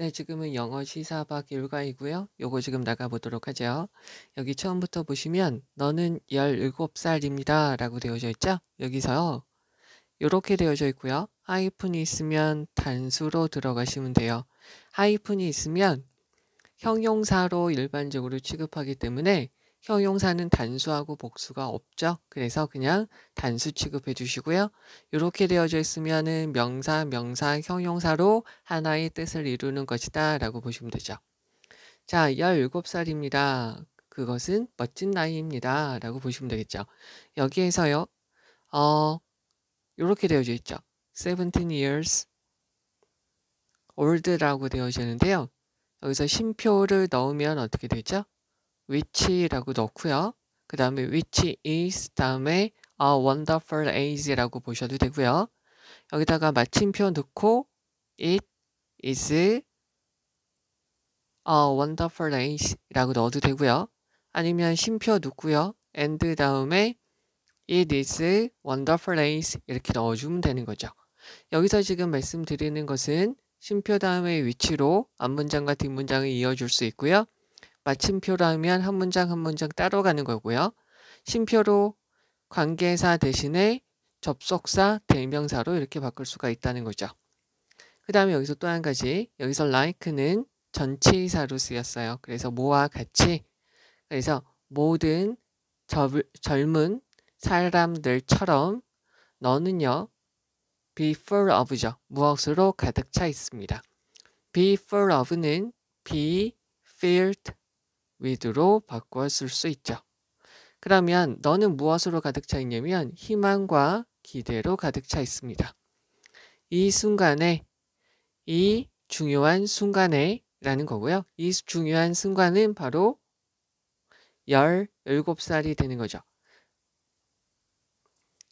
네, 지금은 영어 시사박 일과이고요. 요거 지금 나가보도록 하죠. 여기 처음부터 보시면 너는 17살입니다. 라고 되어져 있죠? 여기서요. 요렇게 되어져 있고요. 하이픈이 있으면 단수로 들어가시면 돼요. 하이픈이 있으면 형용사로 일반적으로 취급하기 때문에 형용사는 단수하고 복수가 없죠. 그래서 그냥 단수 취급해 주시고요. 이렇게 되어져 있으면은 명사, 명사, 형용사로 하나의 뜻을 이루는 것이다 라고 보시면 되죠. 자, 17살입니다. 그것은 멋진 나이입니다. 라고 보시면 되겠죠. 여기에서요. 어, 이렇게 되어져 있죠. 17 years old라고 되어져 있는데요. 여기서 심표를 넣으면 어떻게 되죠? which라고 넣고요. 그 다음에 which is 다음에 a wonderful age라고 보셔도 되고요. 여기다가 마침표 넣고 it is a wonderful age라고 넣어도 되고요. 아니면 심표 넣고요. and 다음에 it is wonderful age 이렇게 넣어주면 되는 거죠. 여기서 지금 말씀드리는 것은 심표 다음에 위치로 앞문장과 뒷문장을 이어줄 수 있고요. 마침표라면 한 문장 한 문장 따로 가는 거고요. 심표로 관계사 대신에 접속사, 대명사로 이렇게 바꿀 수가 있다는 거죠. 그 다음에 여기서 또 한 가지, 여기서 like는 전치사로 쓰였어요. 그래서 뭐와 같이, 그래서 모든 절, 젊은 사람들처럼 너는요, be full of죠. 무엇으로 가득 차 있습니다. be full of는 be filled with로 바꿔 쓸 수 있죠. 그러면 너는 무엇으로 가득 차 있냐면 희망과 기대로 가득 차 있습니다. 이 순간에 이 중요한 순간에 라는 거고요. 이 중요한 순간은 바로 17살이 되는 거죠.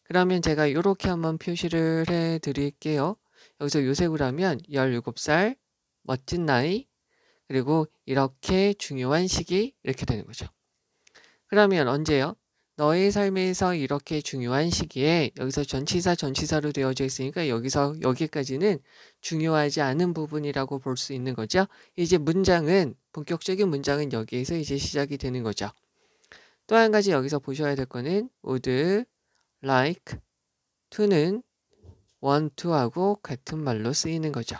그러면 제가 이렇게 한번 표시를 해 드릴게요. 여기서 요새그러면 17살 멋진 나이 그리고 이렇게 중요한 시기 이렇게 되는 거죠. 그러면 언제요? 너의 삶에서 이렇게 중요한 시기에 여기서 전치사 전치사로 되어져 있으니까 여기서 여기까지는 중요하지 않은 부분이라고 볼 수 있는 거죠. 이제 문장은 본격적인 문장은 여기에서 이제 시작이 되는 거죠. 또 한 가지 여기서 보셔야 될 거는 would, like, to는 want to하고 같은 말로 쓰이는 거죠.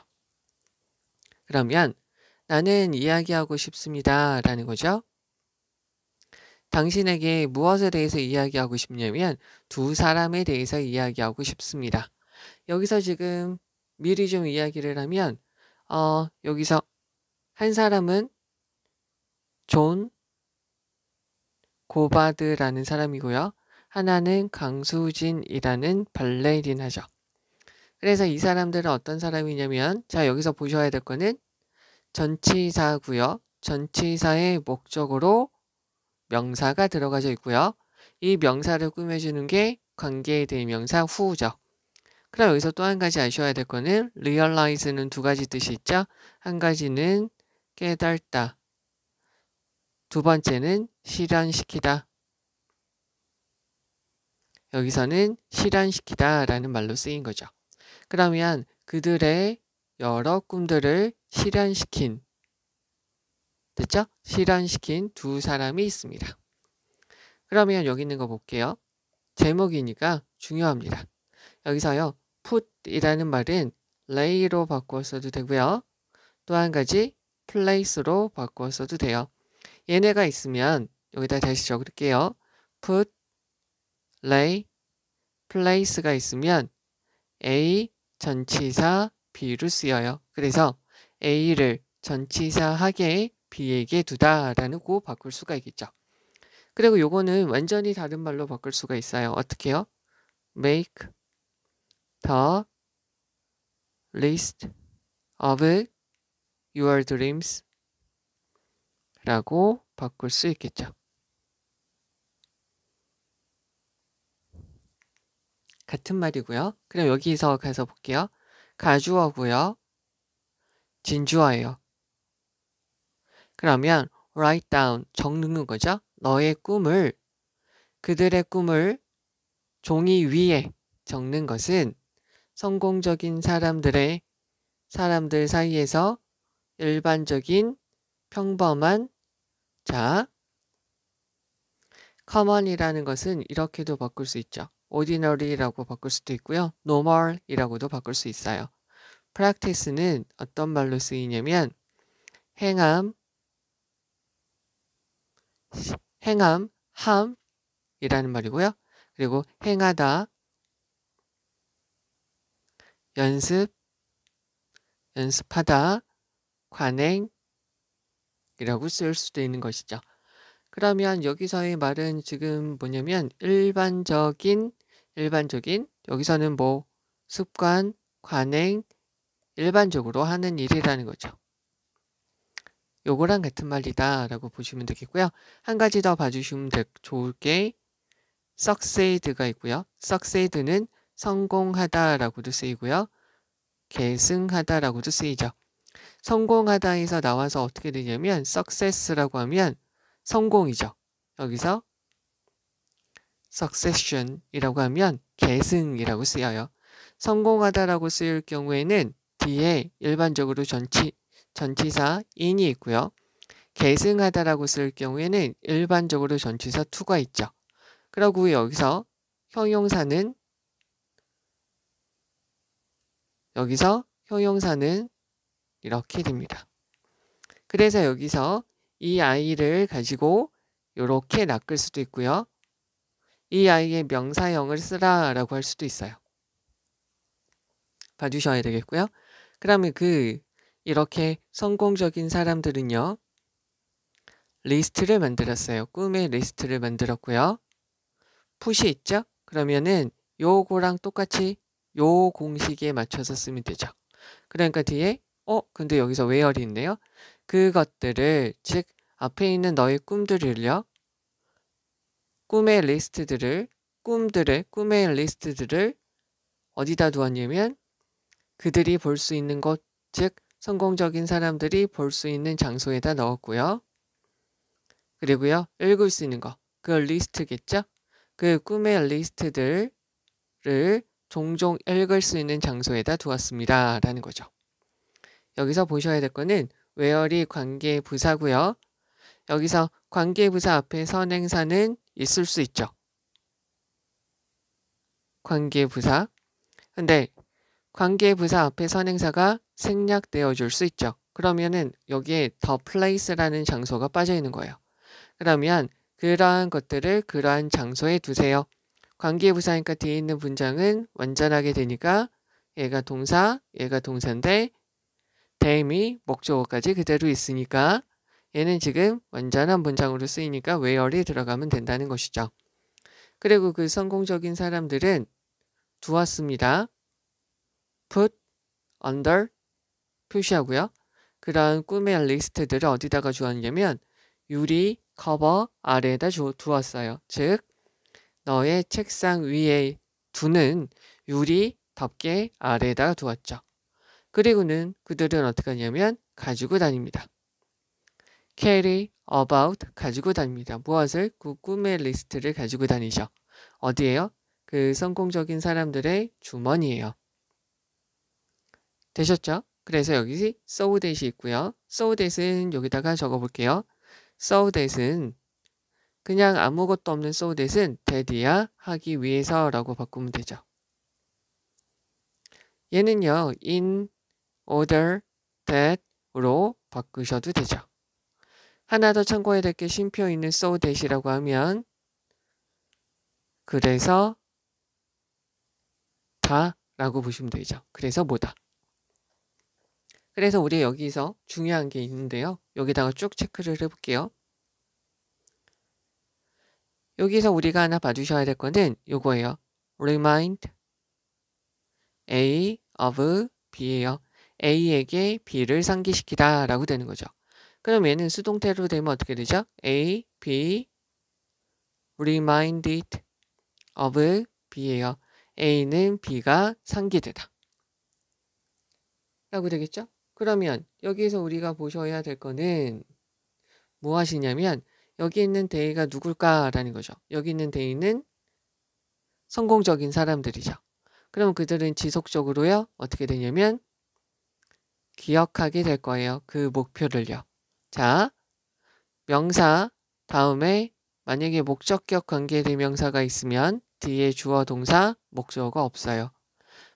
그러면 나는 이야기하고 싶습니다. 라는 거죠. 당신에게 무엇에 대해서 이야기하고 싶냐면 두 사람에 대해서 이야기하고 싶습니다. 여기서 지금 미리 좀 이야기를 하면 어, 여기서 한 사람은 존 고바드라는 사람이고요. 하나는 강수진이라는 발레리나죠. 그래서 이 사람들은 어떤 사람이냐면 자 여기서 보셔야 될 거는 전치사구요 전치사의 목적으로 명사가 들어가져 있구요이 명사를 꾸며주는 게 관계에 대명사 후죠. 그럼 여기서 또 한 가지 아셔야 될 거는 realize는 두 가지 뜻이 있죠. 한 가지는 깨달다. 두 번째는 실현시키다. 여기서는 실현시키다 라는 말로 쓰인 거죠. 그러면 그들의 여러 꿈들을 실현시킨 됐죠? 실현시킨 두 사람이 있습니다. 그러면 여기 있는 거 볼게요. 제목이니까 중요합니다. 여기서요. put이라는 말은 lay로 바꿔 어도 되고요. 또 한 가지 place로 바꿔 어도 돼요. 얘네가 있으면 여기다 다시 적을게요. put, lay, place가 있으면 a 전치사 비로 쓰여요. 그래서 A를 전치사 하게 B에게 두다라는 고 바꿀 수가 있겠죠. 그리고 요거는 완전히 다른 말로 바꿀 수가 있어요. 어떻게요? 해 make the list of your dreams 라고 바꿀 수 있겠죠. 같은 말이고요. 그럼 여기서 가서 볼게요. 가주어고요. 진주어예요. 그러면 write down 적는 거죠. 너의 꿈을 그들의 꿈을 종이 위에 적는 것은 성공적인 사람들의 사람들 사이에서 일반적인 평범한 자 common이라는 것은 이렇게도 바꿀 수 있죠. ordinary라고 바꿀 수도 있고요. normal이라고도 바꿀 수 있어요. practice는 어떤 말로 쓰이냐면 행함, 행함, 함이라는 말이고요. 그리고 행하다, 연습, 연습하다, 관행이라고 쓸 수도 있는 것이죠. 그러면 여기서의 말은 지금 뭐냐면 일반적인 일반적인 여기서는 뭐 습관, 관행, 일반적으로 하는 일이라는 거죠. 요거랑 같은 말이다 라고 보시면 되겠고요. 한 가지 더 봐주시면 되, 좋을 게 succeed가 있고요. succeed는 성공하다 라고도 쓰이고요. 계승하다 라고도 쓰이죠. 성공하다에서 나와서 어떻게 되냐면 success라고 하면 성공이죠. 여기서 succession이라고 하면 계승이라고 쓰여요. 성공하다라고 쓰일 경우에는 뒤에 일반적으로 전치, 전치사 in이 있고요. 계승하다라고 쓸 경우에는 일반적으로 전치사 to가 있죠. 그러고 여기서 형용사는 여기서 형용사는 이렇게 됩니다. 그래서 여기서 이 아이를 가지고 이렇게 낚을 수도 있고요. 이 아이의 명사형을 쓰라 라고 할 수도 있어요. 봐주셔야 되겠고요. 그러면 그 이렇게 성공적인 사람들은요. 리스트를 만들었어요. 꿈의 리스트를 만들었고요. 푸시 있죠? 그러면은 요거랑 똑같이 요 공식에 맞춰서 쓰면 되죠. 그러니까 뒤에 어? 근데 여기서 웨어리 있네요. 그것들을 즉 앞에 있는 너의 꿈들을요. 꿈의 리스트들을 꿈들의 꿈의 리스트들을 어디다 두었냐면 그들이 볼 수 있는 곳, 즉 성공적인 사람들이 볼 수 있는 장소에다 넣었고요. 그리고요. 읽을 수 있는 거. 그 리스트겠죠? 그 꿈의 리스트들을 종종 읽을 수 있는 장소에다 두었습니다. 라는 거죠. 여기서 보셔야 될 거는 외어리 관계 부사고요. 여기서 관계 부사 앞에 선행사는 있을 수 있죠. 관계부사 근데 관계부사 앞에 선행사가 생략되어 줄 수 있죠. 그러면은 여기에 the place라는 장소가 빠져 있는 거예요. 그러면 그러한 것들을 그러한 장소에 두세요. 관계부사니까 뒤에 있는 문장은 완전하게 되니까 얘가 동사, 얘가 동사인데 댐이 목적어까지 그대로 있으니까 얘는 지금 완전한 문장으로 쓰이니까 where이 들어가면 된다는 것이죠. 그리고 그 성공적인 사람들은 두었습니다. put, under 표시하고요. 그런 꿈의 리스트들을 어디다가 주었냐면 유리, 커버 아래에다 두었어요. 즉 너의 책상 위에 두는 유리 덮개 아래에다 두었죠. 그리고는 그들은 어떻게 하냐면 가지고 다닙니다. carry about 가지고 다닙니다. 무엇을? 그 꿈의 리스트를 가지고 다니죠. 어디에요? 그 성공적인 사람들의 주머니에요. 되셨죠? 그래서 여기 so that이 있고요. so that은 여기다가 적어볼게요. so that은 그냥 아무것도 없는 so that은 that이야 하기 위해서 라고 바꾸면 되죠. 얘는요. in order that으로 바꾸셔도 되죠. 하나 더 참고해야 될게 쉼표 있는 so that이라고 하면 그래서 다 라고 보시면 되죠. 그래서 뭐다. 그래서 우리 여기서 중요한 게 있는데요. 여기다가 쭉 체크를 해볼게요. 여기서 우리가 하나 봐주셔야 될 거는 요거예요. remind A of B예요. A에게 B를 상기시키다 라고 되는 거죠. 그럼 얘는 수동태로 되면 어떻게 되죠? A, B, reminded of B예요. A는 B가 상기되다. 라고 되겠죠? 그러면 여기에서 우리가 보셔야 될 거는 무엇이냐면 여기 있는 데이가 누굴까라는 거죠. 여기 있는 데이는 성공적인 사람들이죠. 그럼 그들은 지속적으로요. 어떻게 되냐면 기억하게 될 거예요. 그 목표를요. 자, 명사 다음에 만약에 목적격 관계대명사가 있으면 뒤에 주어 동사 목적어가 없어요.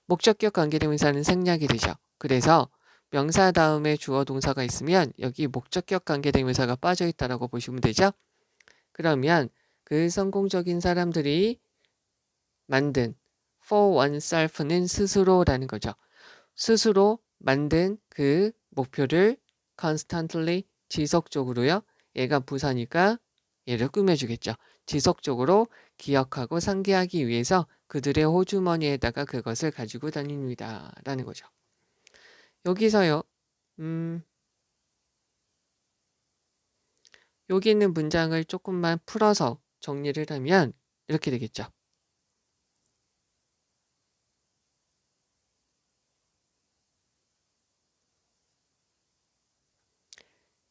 목적격 관계대명사는 생략이 되죠. 그래서 명사 다음에 주어 동사가 있으면 여기 목적격 관계대명사가 빠져있다라고 보시면 되죠. 그러면 그 성공적인 사람들이 만든 for oneself는 스스로라는 거죠. 스스로 만든 그 목표를 constantly 지속적으로요. 얘가 부사니까 얘를 꾸며주겠죠. 지속적으로 기억하고 상기하기 위해서 그들의 호주머니에다가 그것을 가지고 다닙니다. 라는 거죠. 여기서요. 음, 여기 있는 문장을 조금만 풀어서 정리를 하면 이렇게 되겠죠.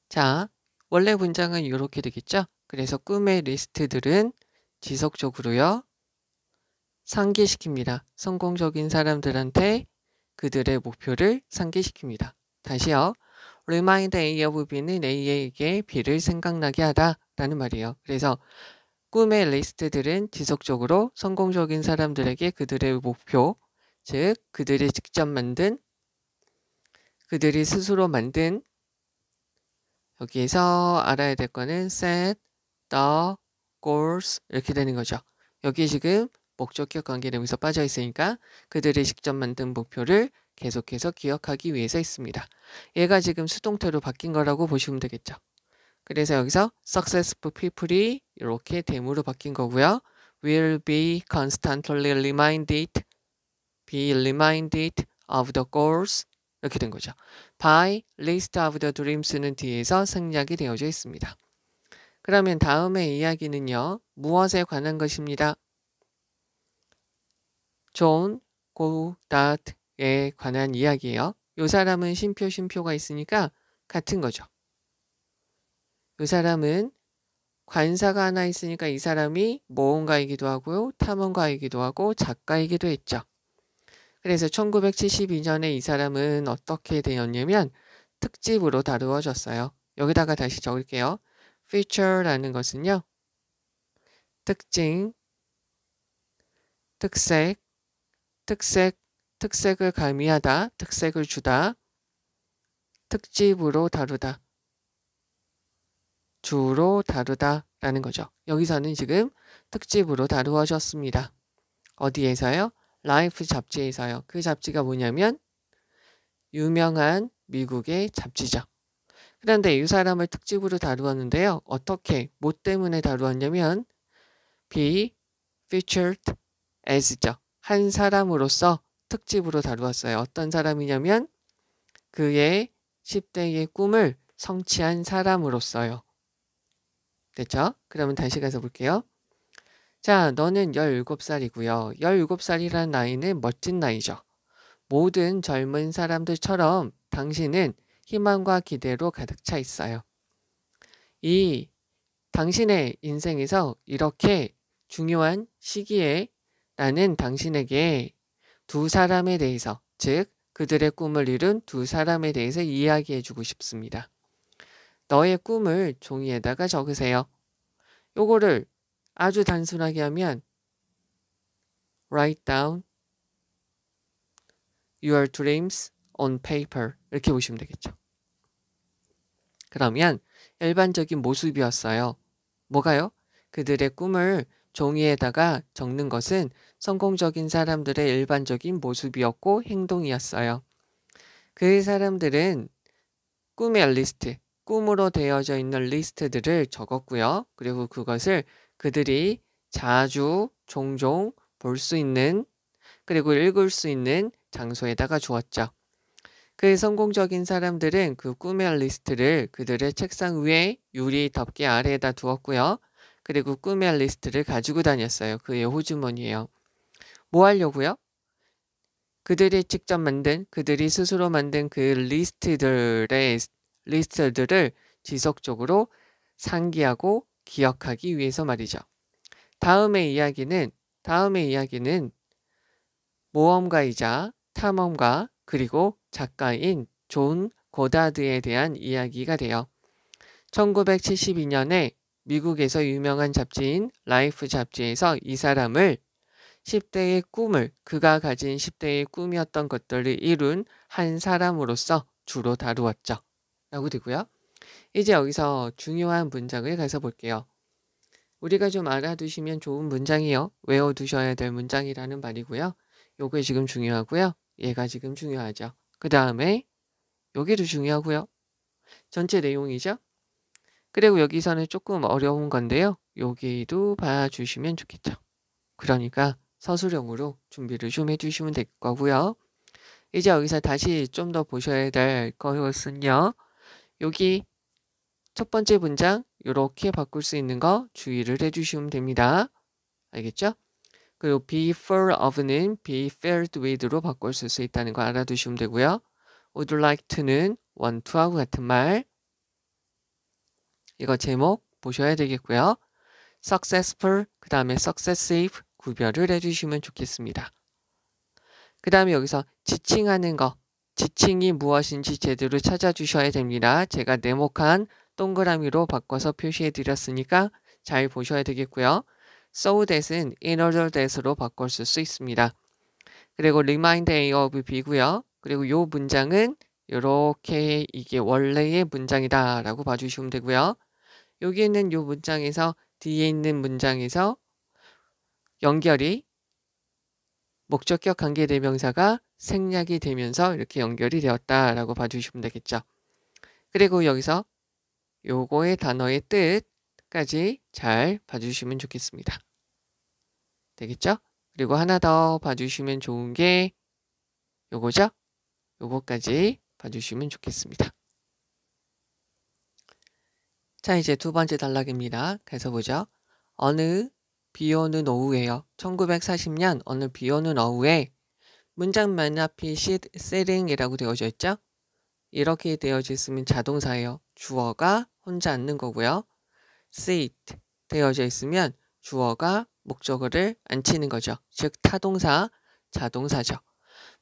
자, 원래 문장은 이렇게 되겠죠? 그래서 꿈의 리스트들은 지속적으로요. 상기시킵니다. 성공적인 사람들한테 그들의 목표를 상기시킵니다. 다시요. Remind A of B는 A에게 B를 생각나게 하다라는 말이에요. 그래서 꿈의 리스트들은 지속적으로 성공적인 사람들에게 그들의 목표, 즉 그들이 직접 만든, 그들이 스스로 만든 여기에서 알아야 될 거는 set the goals 이렇게 되는 거죠. 여기 지금 목적격 관계대명서 빠져 있으니까 그들이 직접 만든 목표를 계속해서 기억하기 위해서 있습니다. 얘가 지금 수동태로 바뀐 거라고 보시면 되겠죠. 그래서 여기서 successful people이 이렇게 댐으로 바뀐 거고요. will be constantly reminded, be reminded of the goals 이렇게 된 거죠. by list of the dreams는 뒤에서 생략이 되어져 있습니다. 그러면 다음의 이야기는요. 무엇에 관한 것입니다. 존 고다트에 관한 이야기예요. 요 사람은 심표 심표가 있으니까 같은 거죠. 요 사람은 관사가 하나 있으니까 이 사람이 모험가이기도 하고요. 탐험가이기도 하고 작가이기도 했죠. 그래서 1972년에 이 사람은 어떻게 되었냐면 특집으로 다루어졌어요. 여기다가 다시 적을게요. feature라는 것은요. 특징, 특색, 특색, 특색을 가미하다, 특색을 주다, 특집으로 다루다, 주로 다루다 라는 거죠. 여기서는 지금 특집으로 다루어졌습니다. 어디에서요? 라이프 잡지에서요. 그 잡지가 뭐냐면 유명한 미국의 잡지죠. 그런데 이 사람을 특집으로 다루었는데요. 어떻게, 뭐 때문에 다루었냐면 be featured as죠. 한 사람으로서 특집으로 다루었어요. 어떤 사람이냐면 그의 10대의 꿈을 성취한 사람으로서요. 됐죠? 그러면 다시 가서 볼게요. 자, 너는 17살이고요. 17살이라는 나이는 멋진 나이죠. 모든 젊은 사람들처럼 당신은 희망과 기대로 가득 차 있어요. 이 당신의 인생에서 이렇게 중요한 시기에 나는 당신에게 두 사람에 대해서, 즉, 그들의 꿈을 이룬 두 사람에 대해서 이야기해 주고 싶습니다. 너의 꿈을 종이에다가 적으세요. 요거를 아주 단순하게 하면 write down your dreams on paper 이렇게 보시면 되겠죠. 그러면 일반적인 모습이었어요. 뭐가요? 그들의 꿈을 종이에다가 적는 것은 성공적인 사람들의 일반적인 모습이었고 행동이었어요. 그 사람들은 꿈의 리스트, 꿈으로 되어져 있는 리스트들을 적었고요. 그리고 그것을 그들이 자주 종종 볼 수 있는 그리고 읽을 수 있는 장소에다가 주었죠. 그 성공적인 사람들은 그 꿈의 리스트를 그들의 책상 위에 유리 덮개 아래에다 두었고요. 그리고 꿈의 리스트를 가지고 다녔어요. 그의 호주머니에요. 뭐 하려고요? 그들이 직접 만든, 그들이 스스로 만든 그 리스트들의, 리스트들을 지속적으로 상기하고 기억하기 위해서 말이죠. 다음의 이야기는 다음의 이야기는 모험가이자 탐험가 그리고 작가인 존 고다드에 대한 이야기가 돼요. 1972년에 미국에서 유명한 잡지인 라이프 잡지에서 이 사람을 10대의 꿈을 그가 가진 10대의 꿈이었던 것들을 이룬 한 사람으로서 주로 다루었죠. 라고 되고요. 이제 여기서 중요한 문장을 가서 볼게요. 우리가 좀 알아두시면 좋은 문장이요. 외워두셔야 될 문장이라는 말이고요. 요게 지금 중요하고요. 얘가 지금 중요하죠. 그 다음에 요기도 중요하고요. 전체 내용이죠. 그리고 여기서는 조금 어려운 건데요. 여기도 봐주시면 좋겠죠. 그러니까 서술형으로 준비를 좀 해주시면 될 거고요. 이제 여기서 다시 좀 더 보셔야 될 것은요. 여기 첫 번째 문장 이렇게 바꿀 수 있는 거 주의를 해주시면 됩니다. 알겠죠? 그리고 be full of는 be filled with로 바꿀 수 있다는 거 알아두시면 되고요. would like to는 want to하고 같은 말. 이거 제목 보셔야 되겠고요. successful, 그 다음에 successive 구별을 해주시면 좋겠습니다. 그 다음에 여기서 지칭하는 거, 지칭이 무엇인지 제대로 찾아주셔야 됩니다. 제가 네모칸 동그라미로 바꿔서 표시해 드렸으니까 잘 보셔야 되겠고요. so that은 in order that으로 바꿀 수 있습니다. 그리고 remind A of B고요. 그리고 이 문장은 이렇게 이게 원래의 문장이다 라고 봐주시면 되고요. 여기 있는 이 문장에서 뒤에 있는 문장에서 연결이 목적격 관계대명사가 생략이 되면서 이렇게 연결이 되었다라고 봐주시면 되겠죠. 그리고 여기서 요거의 단어의 뜻까지 잘 봐주시면 좋겠습니다. 되겠죠? 그리고 하나 더 봐주시면 좋은 게 요거죠? 요거까지 봐주시면 좋겠습니다. 자 이제 두 번째 단락입니다. 가서 보죠. 어느 비오는 오후에요. 1940년 어느 비오는 오후에 문장 맨 앞이 시세링이라고 되어져 있죠? 이렇게 되어져 있으면 자동사예요. 주어가 혼자 앉는 거고요. sit 되어져 있으면 주어가 목적어를 앉히는 거죠. 즉 타동사, 자동사죠.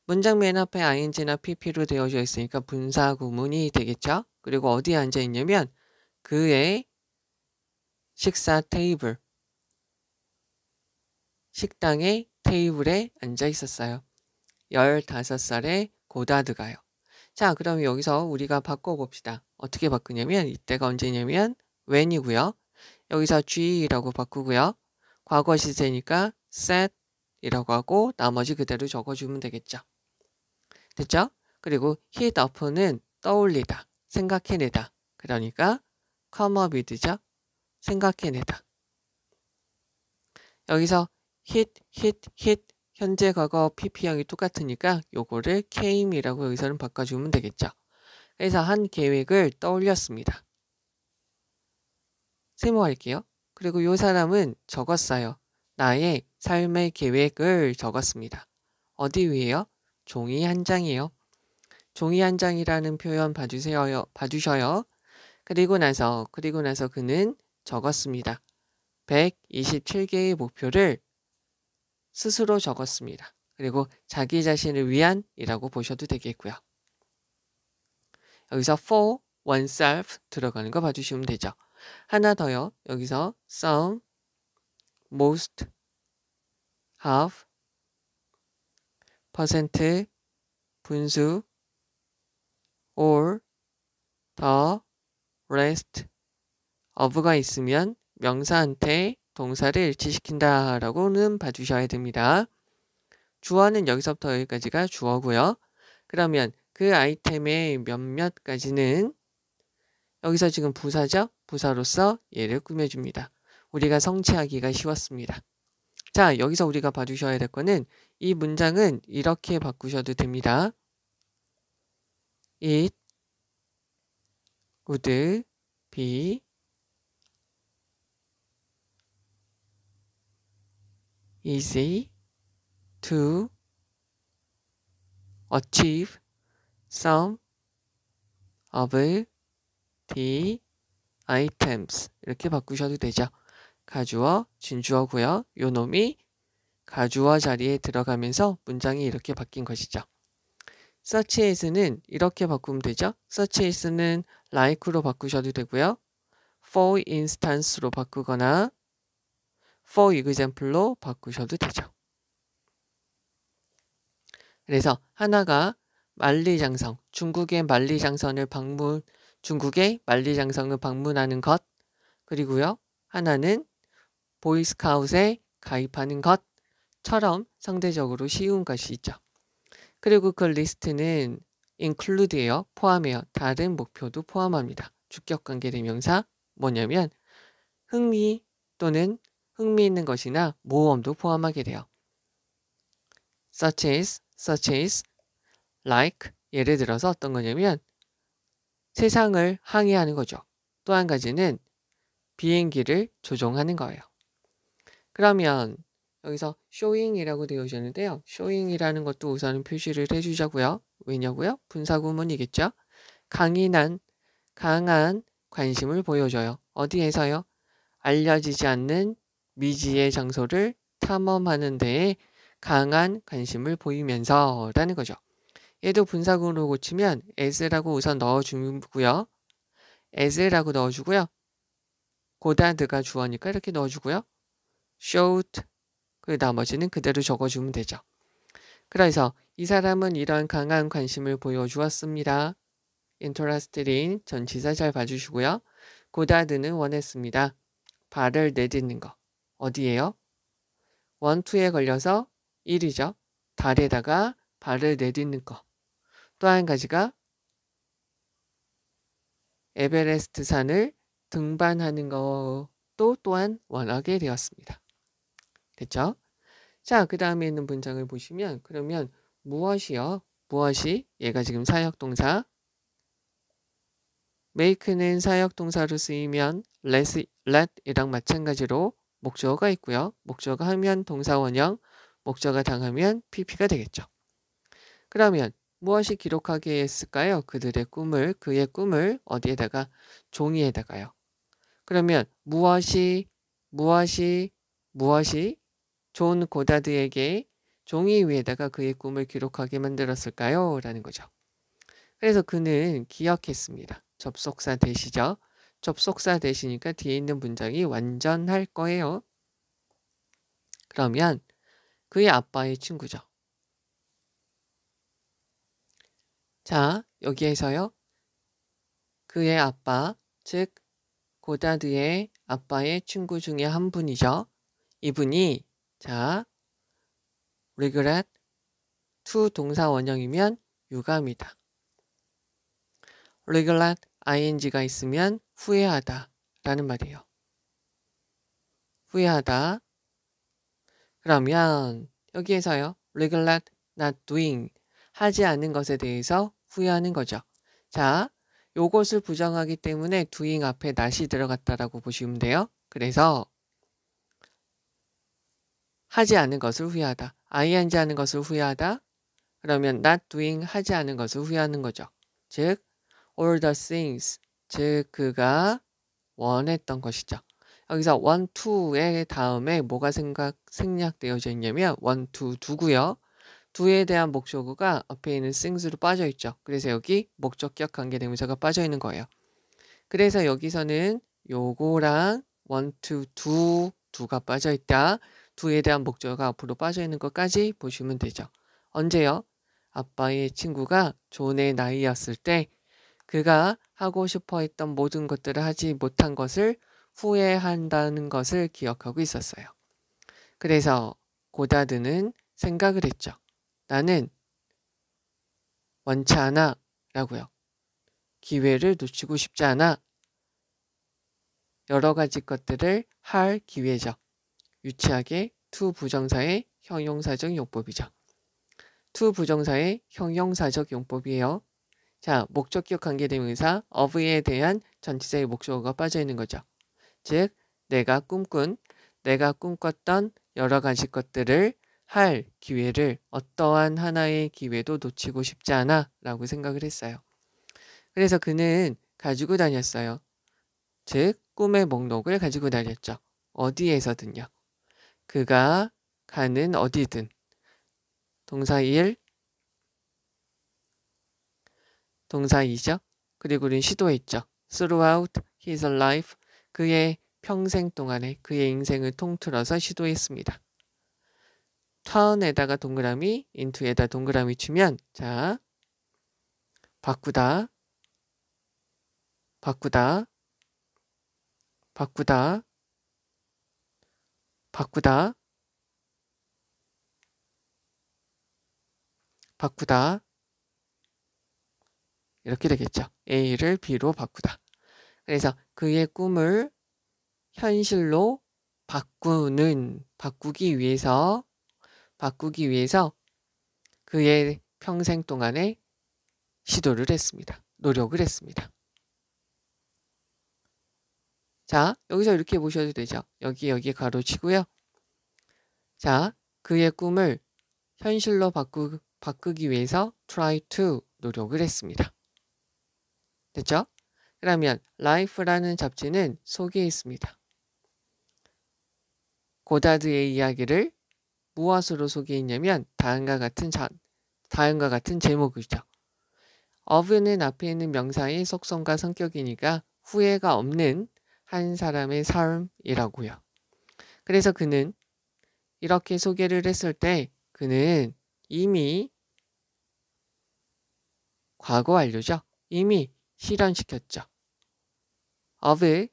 문장 맨 앞에 ing나 pp로 되어져 있으니까 분사 구문이 되겠죠. 그리고 어디에 앉아 있냐면 그의 식사 테이블, 식당의 테이블에 앉아 있었어요. 15살의 고다드가요. 자, 그럼 여기서 우리가 바꿔봅시다. 어떻게 바꾸냐면 이때가 언제냐면 when이고요. 여기서 G라고 바꾸고요. 과거 시제니까 set이라고 하고 나머지 그대로 적어주면 되겠죠. 됐죠? 그리고 hit up는 떠올리다, 생각해내다. 그러니까 come up w i 죠 생각해내다. 여기서 hit, hit, hit 현재 과거 pp형이 똑같으니까 요거를 km이라고 여기서는 바꿔주면 되겠죠. 그래서 한 계획을 떠올렸습니다. 세모할게요. 그리고 요 사람은 적었어요. 나의 삶의 계획을 적었습니다. 어디 위에요? 종이 한 장이에요. 종이 한 장이라는 표현 봐주세요. 봐주셔요. 그리고 나서, 그리고 나서 그는 적었습니다. 127개의 목표를 스스로 적었습니다. 그리고 자기 자신을 위한이라고 보셔도 되겠고요. 여기서 for oneself 들어가는 거 봐주시면 되죠. 하나 더요. 여기서 some, most, have, 퍼센트, 분수, or, l the, rest, of가 있으면 명사한테 동사를 일치시킨다 라고는 봐주셔야 됩니다. 주어는 여기서부터 여기까지가 주어고요. 그러면 그 아이템의 몇몇까지는 여기서 지금 부사죠? 부사로서 얘를 꾸며줍니다. 우리가 성취하기가 쉬웠습니다. 자, 여기서 우리가 봐주셔야 될 거는 이 문장은 이렇게 바꾸셔도 됩니다. It would be easy to achieve some of the items 이렇게 바꾸셔도 되죠. 가주어, 진주어고요. 요 놈이 가주어 자리에 들어가면서 문장이 이렇게 바뀐 것이죠. search as는 이렇게 바꾸면 되죠. search as는 like로 바꾸셔도 되고요. for instance로 바꾸거나 for example로 바꾸셔도 되죠. 그래서 하나가 만리장성, 중국의 만리장성을 방문, 중국의 만리장성을 방문하는 것, 그리고요. 하나는 보이스카웃에 가입하는 것처럼 상대적으로 쉬운 것이죠. 있 그리고 그 리스트는 include예요. 포함해요. 다른 목표도 포함합니다. 주격관계 대명사 뭐냐면 흥미 또는 흥미있는 것이나 모험도 포함하게 돼요. such as, such as, like 예를 들어서 어떤 거냐면 세상을 항해하는 거죠. 또 한 가지는 비행기를 조종하는 거예요. 그러면 여기서 showing이라고 되어 있었는데요. showing이라는 것도 우선은 표시를 해주자고요. 왜냐고요? 분사구문이겠죠. 강인한, 강한 관심을 보여줘요. 어디에서요? 알려지지 않는 미지의 장소를 탐험하는 데에 강한 관심을 보이면서 라는 거죠. 얘도 분사구로 고치면 as라고 우선 넣어주고요. as라고 넣어주고요. 고다드가 주어니까 이렇게 넣어주고요. short 그 나머지는 그대로 적어주면 되죠. 그래서 이 사람은 이런 강한 관심을 보여주었습니다. 인터라스트린 전치사 잘 봐주시고요. 고다드는 원했습니다. 발을 내딛는 거. 어디예요? 원투에 걸려서 1이죠. 다에다가 발을 내딛는 거. 또 한 가지가 에베레스트 산을 등반하는 것도 또한 원하게 되었습니다. 됐죠? 자, 그 다음에 있는 문장을 보시면 그러면 무엇이요? 무엇이? 얘가 지금 사역동사 make는 사역동사로 쓰이면 let이랑 마찬가지로 목적어가 있고요. 목적어가 하면 동사원형, 목적어가 당하면 PP가 되겠죠. 그러면 무엇이 기록하게 했을까요? 그들의 꿈을, 그의 꿈을 어디에다가 종이에다가요. 그러면 무엇이, 무엇이, 무엇이 존 고다드에게 종이 위에다가 그의 꿈을 기록하게 만들었을까요? 라는 거죠. 그래서 그는 기억했습니다. 접속사 대시죠. 접속사 대시니까 뒤에 있는 문장이 완전할 거예요. 그러면 그의 아빠의 친구죠. 자, 여기에서요. 그의 아빠, 즉 고다드의 아빠의 친구 중에 한 분이죠. 이분이 자, regret to 동사 원형이면 유감이다. regret ing가 있으면 후회하다 라는 말이에요. 후회하다. 그러면 여기에서요. regret not doing 하지 않은 것에 대해서 후회하는 거죠. 자, 요것을 부정하기 때문에 doing 앞에 not이 들어갔다라고 보시면 돼요. 그래서 하지 않은 것을 후회하다. ing 하는 것을 후회하다. 그러면 not doing 하지 않은 것을 후회하는 거죠. 즉 all the things 즉 그가 원했던 것이죠. 여기서 원, 투의 다음에 뭐가 생각, 생략되어져 있냐면 원, 투, 두고요. 두에 대한 목적어가 앞에 있는 싱스로 빠져있죠. 그래서 여기 목적격 관계대명사가 빠져있는 거예요. 그래서 여기서는 요거랑 원, 투, 두, 두가 빠져있다. 두에 대한 목적어가 앞으로 빠져있는 것까지 보시면 되죠. 언제요? 아빠의 친구가 존의 나이였을 때 그가 하고 싶어 했던 모든 것들을 하지 못한 것을 후회한다는 것을 기억하고 있었어요. 그래서 고다드는 생각을 했죠. 나는 원치 않아 라고요. 기회를 놓치고 싶지 않아. 여러 가지 것들을 할 기회죠. 유치하게 투 부정사의 형용사적 용법이죠. 투 부정사의 형용사적 용법이에요. 자, 목적 기억 관계대명사 of에 대한 전치사의 목적어가 빠져 있는 거죠. 즉, 내가 꿈꾼, 내가 꿈꿨던 여러 가지 것들을 할 기회를 어떠한 하나의 기회도 놓치고 싶지 않아 라고 생각을 했어요. 그래서 그는 가지고 다녔어요. 즉, 꿈의 목록을 가지고 다녔죠. 어디에서든요. 그가 가는 어디든. 동사 1, 동사이죠. 그리고 우린 시도했죠. Throughout his life, 그의 평생 동안에 그의 인생을 통틀어서 시도했습니다. t u r n 에다가 동그라미, i 인투에다 동그라미 치면 자, 바꾸다, 바꾸다, 바꾸다, 바꾸다, 바꾸다, 이렇게 되겠죠. A를 B로 바꾸다. 그래서 그의 꿈을 현실로 바꾸는 바꾸기 위해서 바꾸기 위해서 그의 평생 동안에 시도를 했습니다. 노력을 했습니다. 자, 여기서 이렇게 보셔도 되죠. 여기 여기 가로치고요. 자, 그의 꿈을 현실로 바꾸, 바꾸기 위해서 try to 노력을 했습니다. 됐죠? 그러면 라이프라는 잡지는 속에 있습니다. 고다드의 이야기를 무엇으로 소개했냐면 다음과 같은 자, 다음과 같은 제목이죠. of는 앞에 있는 명사의 속성과 성격이니까 후회가 없는 한 사람의 삶이라고요. 그래서 그는 이렇게 소개를 했을 때 그는 이미 과거 완료죠. 이미 실현시켰죠. of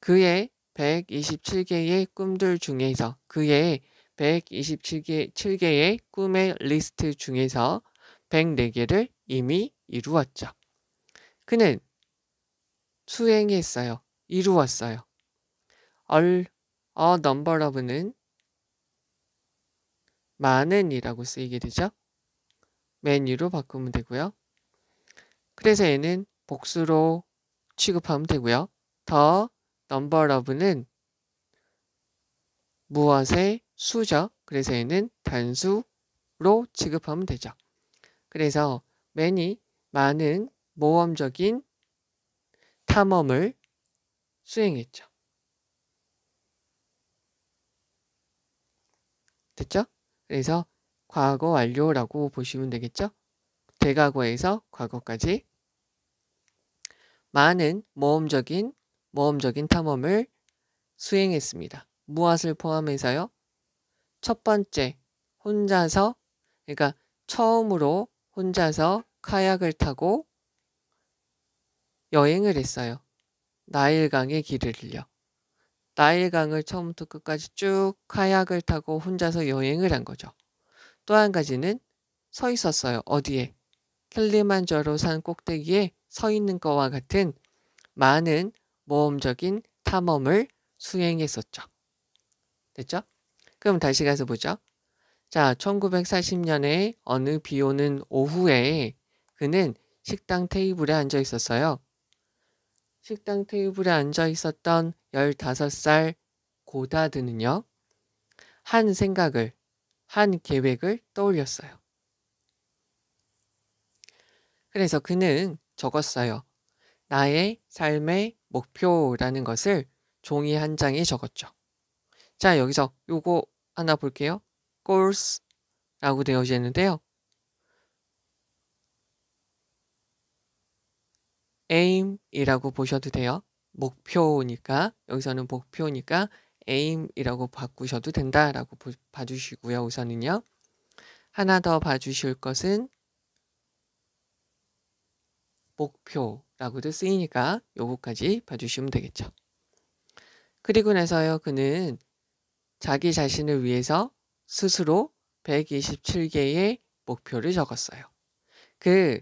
그의 127개의 꿈들 중에서 그의 127개, 7개의 꿈의 리스트 중에서 104개를 이미 이루었죠. 그는 수행했어요. 이루었어요. 얼, 어, 넘버 러브는 많은이라고 쓰이게 되죠. 메뉴로 바꾸면 되고요. 그래서 얘는 복수로 취급하면 되고요. 더 number of는 무엇의 수죠. 그래서 얘는 단수로 취급하면 되죠. 그래서 many, 많은 모험적인 탐험을 수행했죠. 됐죠? 그래서 과거 완료라고 보시면 되겠죠? 대과거에서 과거까지 많은 모험적인 모험적인 탐험을 수행했습니다. 무엇을 포함해서요? 첫 번째, 혼자서 그러니까 처음으로 혼자서 카약을 타고 여행을 했어요. 나일강의 길을요. 나일강을 처음부터 끝까지 쭉 카약을 타고 혼자서 여행을 한 거죠. 또 한 가지는 서 있었어요. 어디에? 킬리만저로 산 꼭대기에 서 있는 것과 같은 많은 모험적인 탐험을 수행했었죠. 됐죠? 그럼 다시 가서 보죠. 자, 1940년에 어느 비 오는 오후에 그는 식당 테이블에 앉아 있었어요. 식당 테이블에 앉아 있었던 15살 고다드는요. 한 생각을, 한 계획을 떠올렸어요. 그래서 그는 적었어요. 나의 삶의 목표라는 것을 종이 한 장에 적었죠. 자, 여기서 요거 하나 볼게요. goals라고 되어져 있는데요. aim이라고 보셔도 돼요. 목표니까 여기서는 목표니까 aim이라고 바꾸셔도 된다라고 봐주시고요. 우선은요. 하나 더 봐주실 것은 목표라고도 쓰이니까 요거까지 봐주시면 되겠죠. 그리고 나서요 그는 자기 자신을 위해서 스스로 127개의 목표를 적었어요. 그,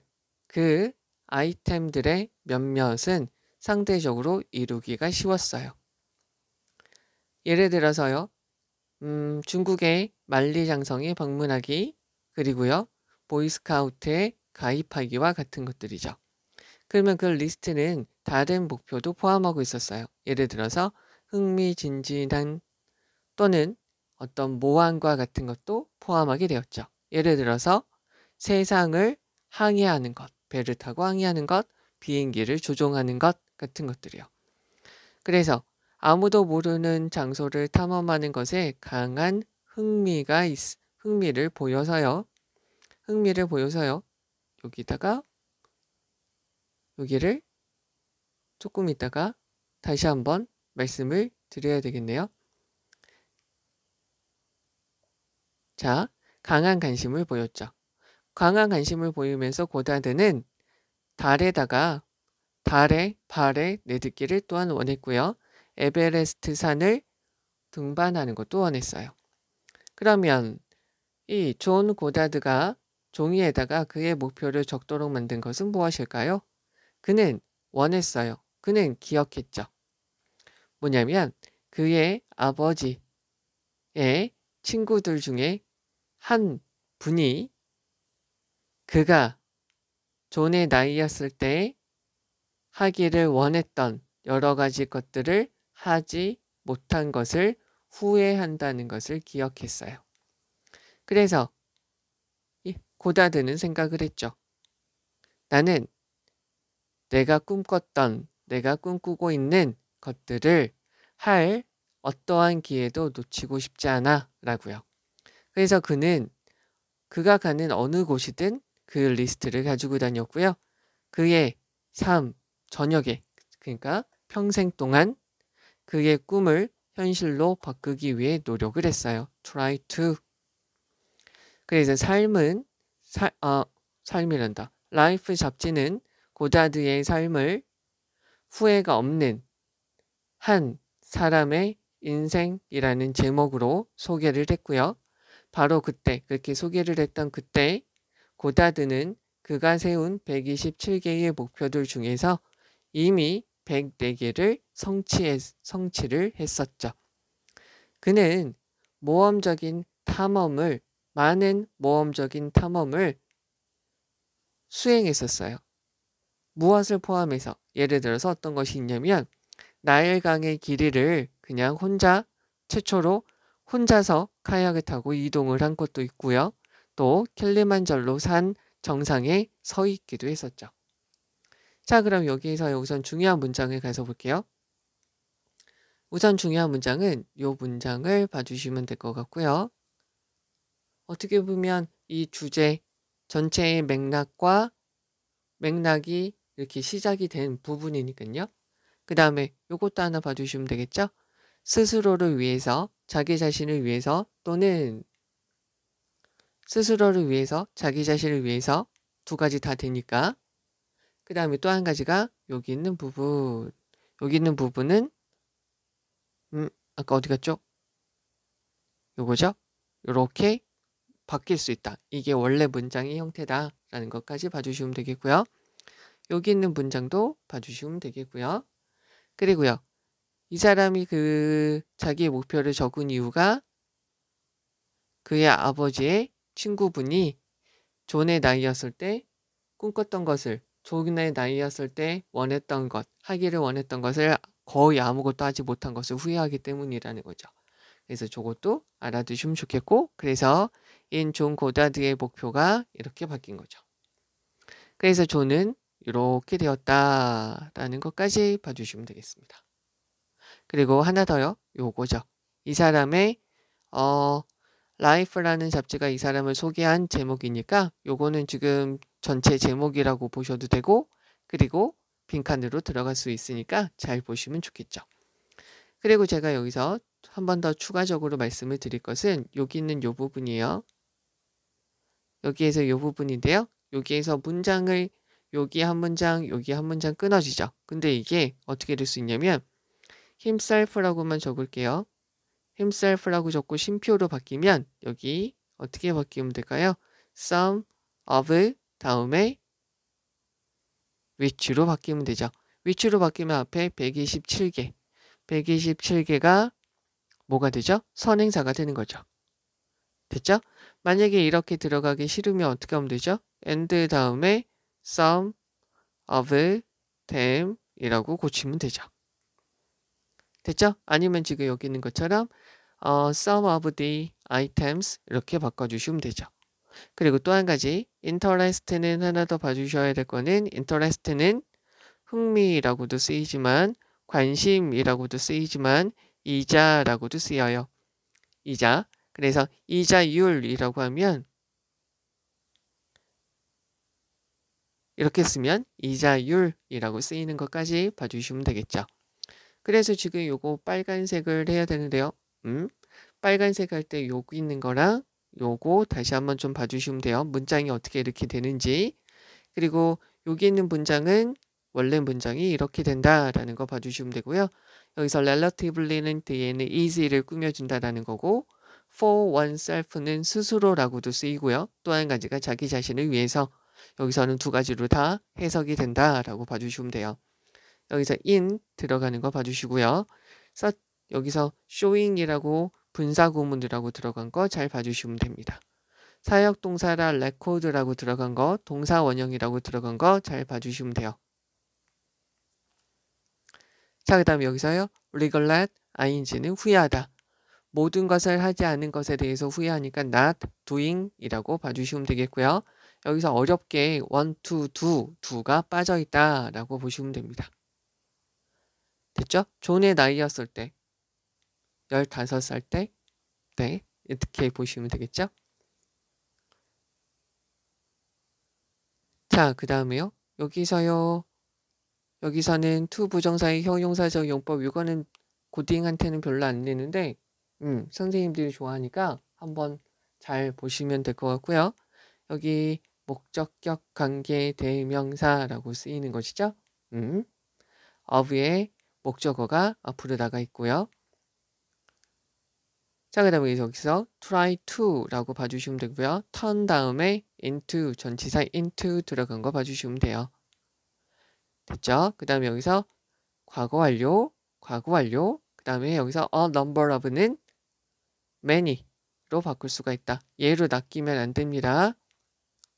그 아이템들의 몇몇은 상대적으로 이루기가 쉬웠어요. 예를 들어서요. 음, 중국의 만리장성에 방문하기, 그리고요. 보이스카우트에 가입하기와 같은 것들이죠. 그러면 그 리스트는 다른 목표도 포함하고 있었어요. 예를 들어서 흥미진진한 또는 어떤 모함과 같은 것도 포함하게 되었죠. 예를 들어서 세상을 항해하는 것, 배를 타고 항해하는 것, 비행기를 조종하는 것 같은 것들이요. 그래서 아무도 모르는 장소를 탐험하는 것에 강한 흥미가 있, 흥미를 보여서요. 흥미를 보여서요. 여기다가 여기를 조금 있다가 다시 한번 말씀을 드려야 되겠네요. 자, 강한 관심을 보였죠. 강한 관심을 보이면서 고다드는 달에다가 달에발에 내딛기를 또한 원했고요. 에베레스트 산을 등반하는 것도 원했어요. 그러면 이 존 고다드가 종이에다가 그의 목표를 적도록 만든 것은 무엇일까요? 그는 원했어요. 그는 기억했죠. 뭐냐면 그의 아버지의 친구들 중에 한 분이 그가 존의 나이였을 때 하기를 원했던 여러 가지 것들을 하지 못한 것을 후회한다는 것을 기억했어요. 그래서 고다드는 생각을 했죠. 나는 내가 꿈꿨던, 내가 꿈꾸고 있는 것들을 할 어떠한 기회도 놓치고 싶지 않아 라고요. 그래서 그는 그가 가는 어느 곳이든 그 리스트를 가지고 다녔고요. 그의 삶, 저녁에, 그러니까 평생 동안 그의 꿈을 현실로 바꾸기 위해 노력을 했어요. try to. 그래서 삶은, 사, 아, 어, 삶이란다. life 잡지는 고다드의 삶을 후회가 없는 한 사람의 인생이라는 제목으로 소개를 했고요. 바로 그때 그렇게 소개를 했던 그때 고다드는 그가 세운 127개의 목표들 중에서 이미 104개를 성취해, 성취를 했었죠. 그는 모험적인 탐험을 많은 모험적인 탐험을 수행했었어요. 무엇을 포함해서 예를 들어서 어떤 것이 있냐면 나일강의 길이를 그냥 혼자 최초로 혼자서 카약을 타고 이동을 한 것도 있고요. 또 킬리만절로 산 정상에 서 있기도 했었죠. 자 그럼 여기에서 우선 중요한 문장을 가서 볼게요. 우선 중요한 문장은 이 문장을 봐주시면 될 것 같고요. 어떻게 보면 이 주제 전체의 맥락과 맥락이 이렇게 시작이 된 부분이니까요. 그 다음에 요것도 하나 봐주시면 되겠죠? 스스로를 위해서, 자기 자신을 위해서 또는 스스로를 위해서, 자기 자신을 위해서 두 가지 다 되니까 그 다음에 또 한 가지가 여기 있는 부분 여기 있는 부분은 음 아까 어디 갔죠? 요거죠? 요렇게 바뀔 수 있다. 이게 원래 문장의 형태다 라는 것까지 봐주시면 되겠고요. 여기 있는 문장도 봐주시면 되겠고요. 그리고요. 이 사람이 그 자기의 목표를 적은 이유가 그의 아버지의 친구분이 존의 나이였을 때 꿈꿨던 것을 존의 나이였을 때 원했던 것, 하기를 원했던 것을 거의 아무것도 하지 못한 것을 후회하기 때문이라는 거죠. 그래서 저것도 알아두시면 좋겠고 그래서 인 존 고다드의 목표가 이렇게 바뀐 거죠. 그래서 존은 이렇게 되었다라는 것까지 봐주시면 되겠습니다. 그리고 하나 더요. 요거죠. 이 사람의 어 라이프라는 잡지가 이 사람을 소개한 제목이니까 요거는 지금 전체 제목이라고 보셔도 되고 그리고 빈칸으로 들어갈 수 있으니까 잘 보시면 좋겠죠. 그리고 제가 여기서 한 번 더 추가적으로 말씀을 드릴 것은 여기 있는 요 부분이에요. 여기에서 요 부분인데요. 여기에서 문장을 여기 한 문장, 여기 한 문장 끊어지죠. 근데 이게 어떻게 될 수 있냐면 himself라고만 적을게요. himself라고 적고 심표로 바뀌면 여기 어떻게 바뀌면 될까요? some of 다음에 which로 바뀌면 되죠. which로 바뀌면 앞에 127개, 127개가 뭐가 되죠? 선행사가 되는 거죠. 됐죠? 만약에 이렇게 들어가기 싫으면 어떻게 하면 되죠? and 다음에 some of them 이라고 고치면 되죠. 됐죠? 아니면 지금 여기 있는 것처럼 어, some of the items 이렇게 바꿔주시면 되죠. 그리고 또 한 가지 interest는 하나 더 봐주셔야 될 거는 interest는 흥미라고도 쓰이지만 관심이라고도 쓰이지만 이자라고도 쓰여요. 이자. 그래서 이자율이라고 하면 이렇게 쓰면 이자율이라고 쓰이는 것까지 봐주시면 되겠죠. 그래서 지금 요거 빨간색을 해야 되는데요. 음? 빨간색 할 때 여기 있는 거랑 요거 다시 한번 좀 봐주시면 돼요. 문장이 어떻게 이렇게 되는지 그리고 여기 있는 문장은 원래 문장이 이렇게 된다라는 거 봐주시면 되고요. 여기서 relatively는 뒤에는 easy를 꾸며준다라는 거고 for oneself는 스스로라고도 쓰이고요. 또 한 가지가 자기 자신을 위해서 여기서는 두 가지로 다 해석이 된다라고 봐주시면 돼요. 여기서 in 들어가는 거 봐주시고요. 여기서 showing이라고 분사구문이라고 들어간 거 잘 봐주시면 됩니다. 사역동사라 record라고 들어간 거, 동사원형이라고 들어간 거 잘 봐주시면 돼요. 자, 그 다음 여기서요. regret, ing는 후회하다. 모든 것을 하지 않은 것에 대해서 후회하니까 not doing이라고 봐주시면 되겠고요. 여기서 어렵게 one, t 가 빠져있다 라고 보시면 됩니다. 됐죠? 존의 나이였을 때 15살 때 네, 이렇게 보시면 되겠죠? 자, 그 다음에요. 여기서요. 여기서는 to 부정사의 형용사적 용법 이거는 고딩한테는 별로 안 되는데 음, 선생님들이 좋아하니까 한번 잘 보시면 될 것 같고요. 여기 목적격 관계 대명사라고 쓰이는 것이죠. 음. of의 목적어가 앞으로 나가 있고요. 자, 그 다음에 여기서 try to라고 봐주시면 되고요. turn 다음에 into, 전치사 into 들어간 거 봐주시면 돼요. 됐죠? 그 다음에 여기서 과거 완료, 과거 완료, 그 다음에 여기서 a number of는 many로 바꿀 수가 있다. 예로 낚이면 안 됩니다.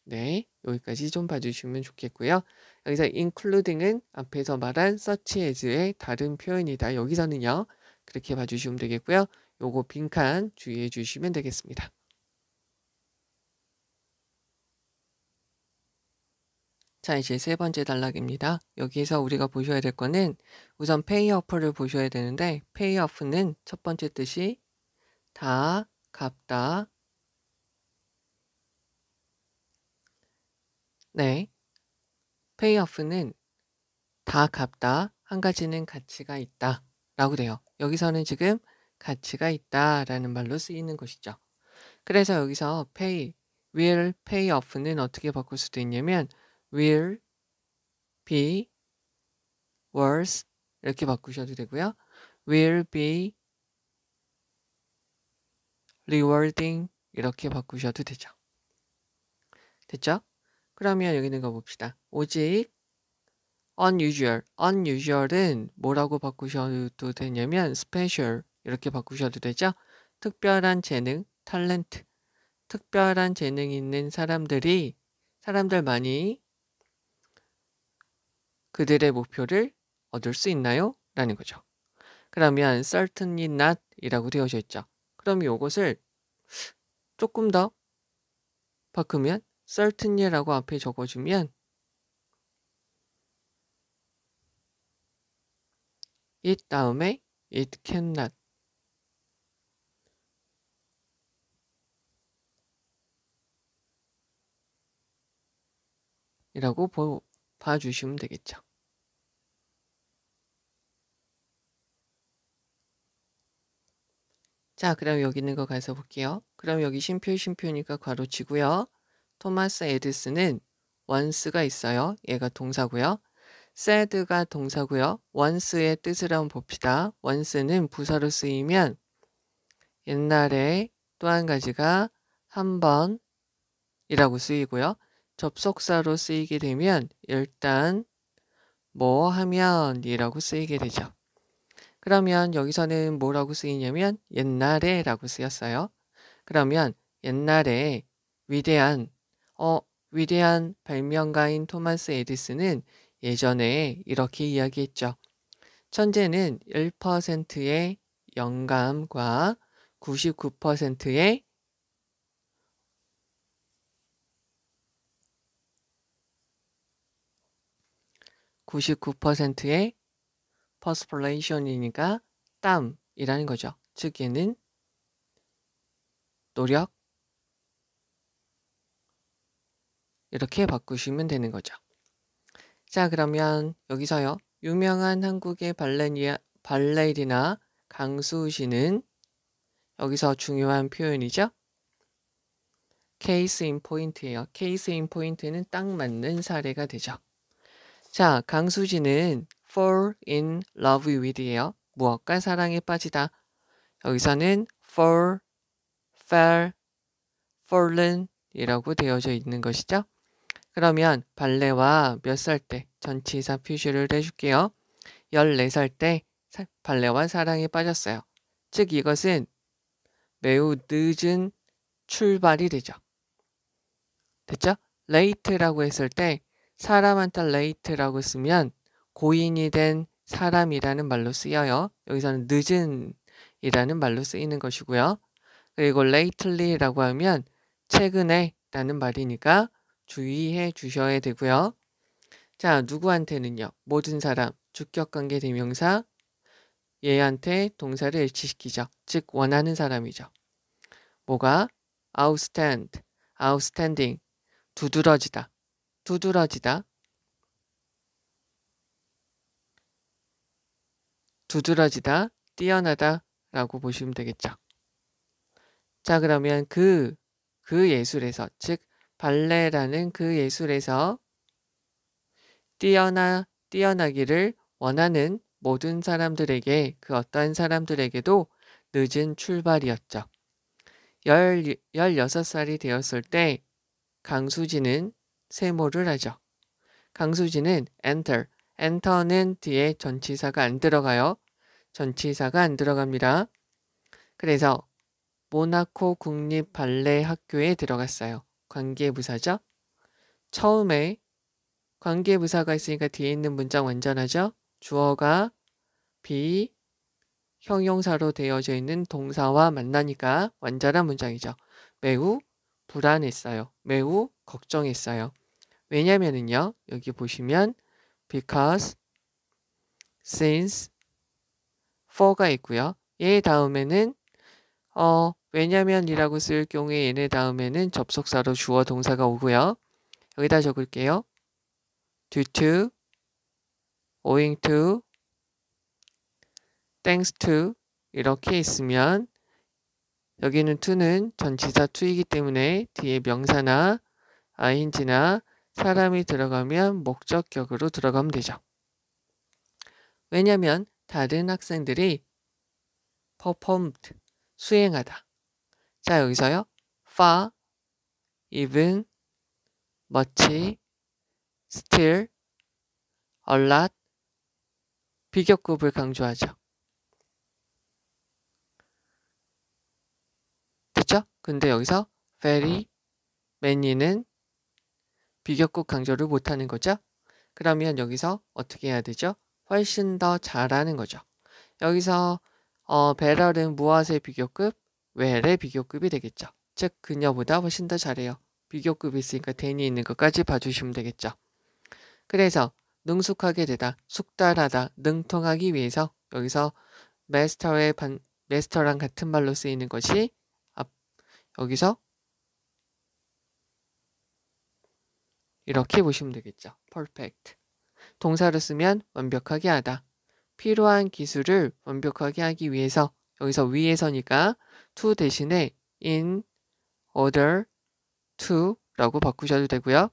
네, 여기까지 좀 봐주시면 좋겠고요. 여기서 including은 앞에서 말한 s e a r c h as의 다른 표현이다. 여기서는요. 그렇게 봐주시면 되겠고요. 요거 빈칸 주의해 주시면 되겠습니다. 자, 이제 세 번째 단락입니다. 여기에서 우리가 보셔야 될 거는 우선 페이어프를 보셔야 되는데 페이어프는 첫 번째 뜻이 다, 갚다, 네. 페이오프는 다 갚다. 한 가지는 가치가 있다. 라고 돼요. 여기서는 지금 가치가 있다 라는 말로 쓰이는 것이죠. 그래서 여기서 pay, will pay off는 어떻게 바꿀 수도 있냐면 will be worth 이렇게 바꾸셔도 되고요. will be rewarding 이렇게 바꾸셔도 되죠. 됐죠? 그러면 여기 있는 거 봅시다. 오직 unusual. unusual은 뭐라고 바꾸셔도 되냐면 special 이렇게 바꾸셔도 되죠. 특별한 재능, 탤런트. 특별한 재능 있는 사람들이 사람들 많이 그들의 목표를 얻을 수 있나요? 라는 거죠. 그러면 certainly not 이라고 되어져 있죠. 그럼 이것을 조금 더 바꾸면 썰튼예라고 앞에 적어주면 이 다음에 it cannot 이라고 보, 봐주시면 되겠죠. 자, 그럼 여기 있는 거 가서 볼게요. 그럼 여기 심표, 심표니까 괄호 치고요. 토마스 에디슨은 원스가 있어요. 얘가 동사고요. 세드가 동사고요. 원스의 뜻을 한번 봅시다. 원스는 부사로 쓰이면 옛날에 또 한 가지가 한 번이라고 쓰이고요. 접속사로 쓰이게 되면 일단 뭐 하면이라고 쓰이게 되죠. 그러면 여기서는 뭐라고 쓰이냐면 옛날에라고 쓰였어요. 그러면 옛날에 위대한 어, 위대한 발명가인 토마스 에디슨은 예전에 이렇게 이야기했죠. 천재는 1%의 영감과 99%의 구십의 퍼스플레이션이니까 땀이라는 거죠. 즉 얘는 노력, 이렇게 바꾸시면 되는 거죠. 자 그러면 여기서요. 유명한 한국의 발레리아, 발레리나 강수우 씨는 여기서 중요한 표현이죠. 케이스 인 포인트예요. 케이스 인 포인트는 딱 맞는 사례가 되죠. 자, 강수지는 fall in love with예요. 무엇과 사랑에 빠지다. 여기서는 fall, fell, fallen이라고 되어져 있는 것이죠. 그러면 발레와 몇 살 때 전치사 표시를 해줄게요. 14살 때 발레와 사랑에 빠졌어요. 즉 이것은 매우 늦은 출발이 되죠. 됐죠? 레이트라고 했을 때 사람한테 레이트라고 쓰면 고인이 된 사람이라는 말로 쓰여요. 여기서는 늦은 이라는 말로 쓰이는 것이고요. 그리고 레이틀리라고 하면 최근에 라는 말이니까 주의해 주셔야 되고요. 자, 누구한테는요? 모든 사람, 주격관계 대명사, 얘한테 동사를 일치시키죠. 즉, 원하는 사람이죠. 뭐가? outstand, outstanding, 두드러지다, 두드러지다, 두드러지다, 뛰어나다 라고 보시면 되겠죠. 자, 그러면 그, 그 예술에서, 즉, 발레라는 그 예술에서 뛰어나 뛰어나기를 원하는 모든 사람들에게 그 어떠한 사람들에게도 늦은 출발이었죠. 16살이 되었을 때 강수진은 세모를 하죠. 강수진은 enter, enter는 뒤에 전치사가 안 들어가요. 전치사가 안 들어갑니다. 그래서 모나코 국립 발레 학교에 들어갔어요. 관계부사죠. 처음에 관계부사가 있으니까 뒤에 있는 문장 완전하죠. 주어가 be 형용사로 되어져 있는 동사와 만나니까 완전한 문장이죠. 매우 불안했어요. 매우 걱정했어요. 왜냐면은요. 여기 보시면 because, since, for가 있고요. 얘 다음에는 어 왜냐면이라고 쓸 경우에 얘네 다음에는 접속사로 주어 동사가 오고요. 여기다 적을게요. due to, owing to, thanks to 이렇게 있으면 여기는 to는 전치사 to이기 때문에 뒤에 명사나 ing나 사람이 들어가면 목적격으로 들어가면 되죠. 왜냐면 다른 학생들이 performed, 수행하다 자, 여기서요. far, even, m u 비교급을 강조하죠. 됐죠? 근데 여기서 very, many는 비교급 강조를 못하는 거죠. 그러면 여기서 어떻게 해야 되죠? 훨씬 더 잘하는 거죠. 여기서 어, 배럴은 무엇의 비교급? 웰의 비교급이 되겠죠. 즉 그녀보다 훨씬 더 잘해요. 비교급이 있으니까 대니 있는 것까지 봐주시면 되겠죠. 그래서 능숙하게 되다, 숙달하다, 능통하기 위해서 여기서 마스터의 반, 마스터랑 같은 말로 쓰이는 것이 앞, 여기서 이렇게 보시면 되겠죠. perfect. 동사로 쓰면 완벽하게 하다. 필요한 기술을 완벽하게 하기 위해서 여기서 위에서니까 to 대신에 in order to라고 바꾸셔도 되고요.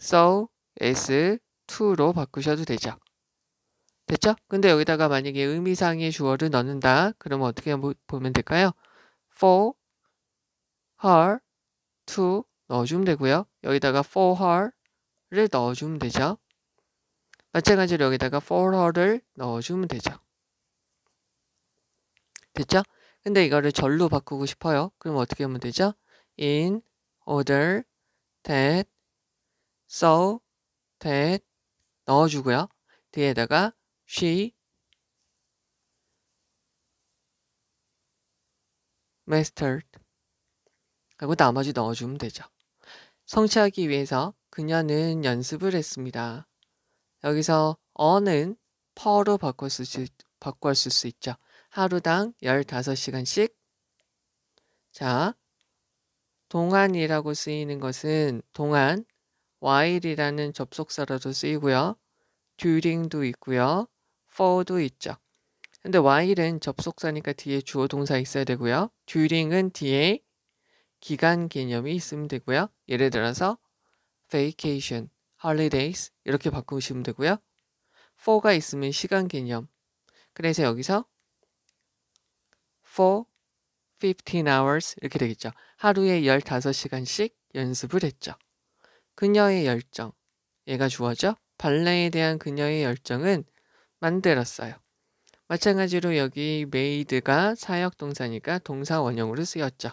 so as to로 바꾸셔도 되죠. 됐죠? 근데 여기다가 만약에 의미상의 주어를 넣는다. 그러면 어떻게 보면 될까요? for her to 넣어주면 되고요. 여기다가 for her를 넣어주면 되죠. 마찬가지로 여기다가 for her를 넣어주면 되죠. 됐죠? 근데 이거를 절로 바꾸고 싶어요. 그럼 어떻게 하면 되죠? in order that so that 넣어주고요. 뒤에다가 she mastered 하고 나머지 넣어주면 되죠. 성취하기 위해서 그녀는 연습을 했습니다. 여기서 어는 퍼로 바꿔 쓸 수, 바꿔 쓸수 있죠. 하루당 15시간씩. 자, 동안이라고 쓰이는 것은 동안, while이라는 접속사로도 쓰이고요. during도 있고요. for도 있죠. 근데 while은 접속사니까 뒤에 주어 동사 있어야 되고요. during은 뒤에 기간 개념이 있으면 되고요. 예를 들어서 vacation, holidays 이렇게 바꾸시면 되고요. for가 있으면 시간 개념. 그래서 여기서 for 15 hours 이렇게 되겠죠. 하루에 15시간씩 연습을 했죠. 그녀의 열정. 얘가 주어져. 발레에 대한 그녀의 열정은 만들었어요. 마찬가지로 여기 메이드가 사역 동사니까 동사 원형으로 쓰였죠.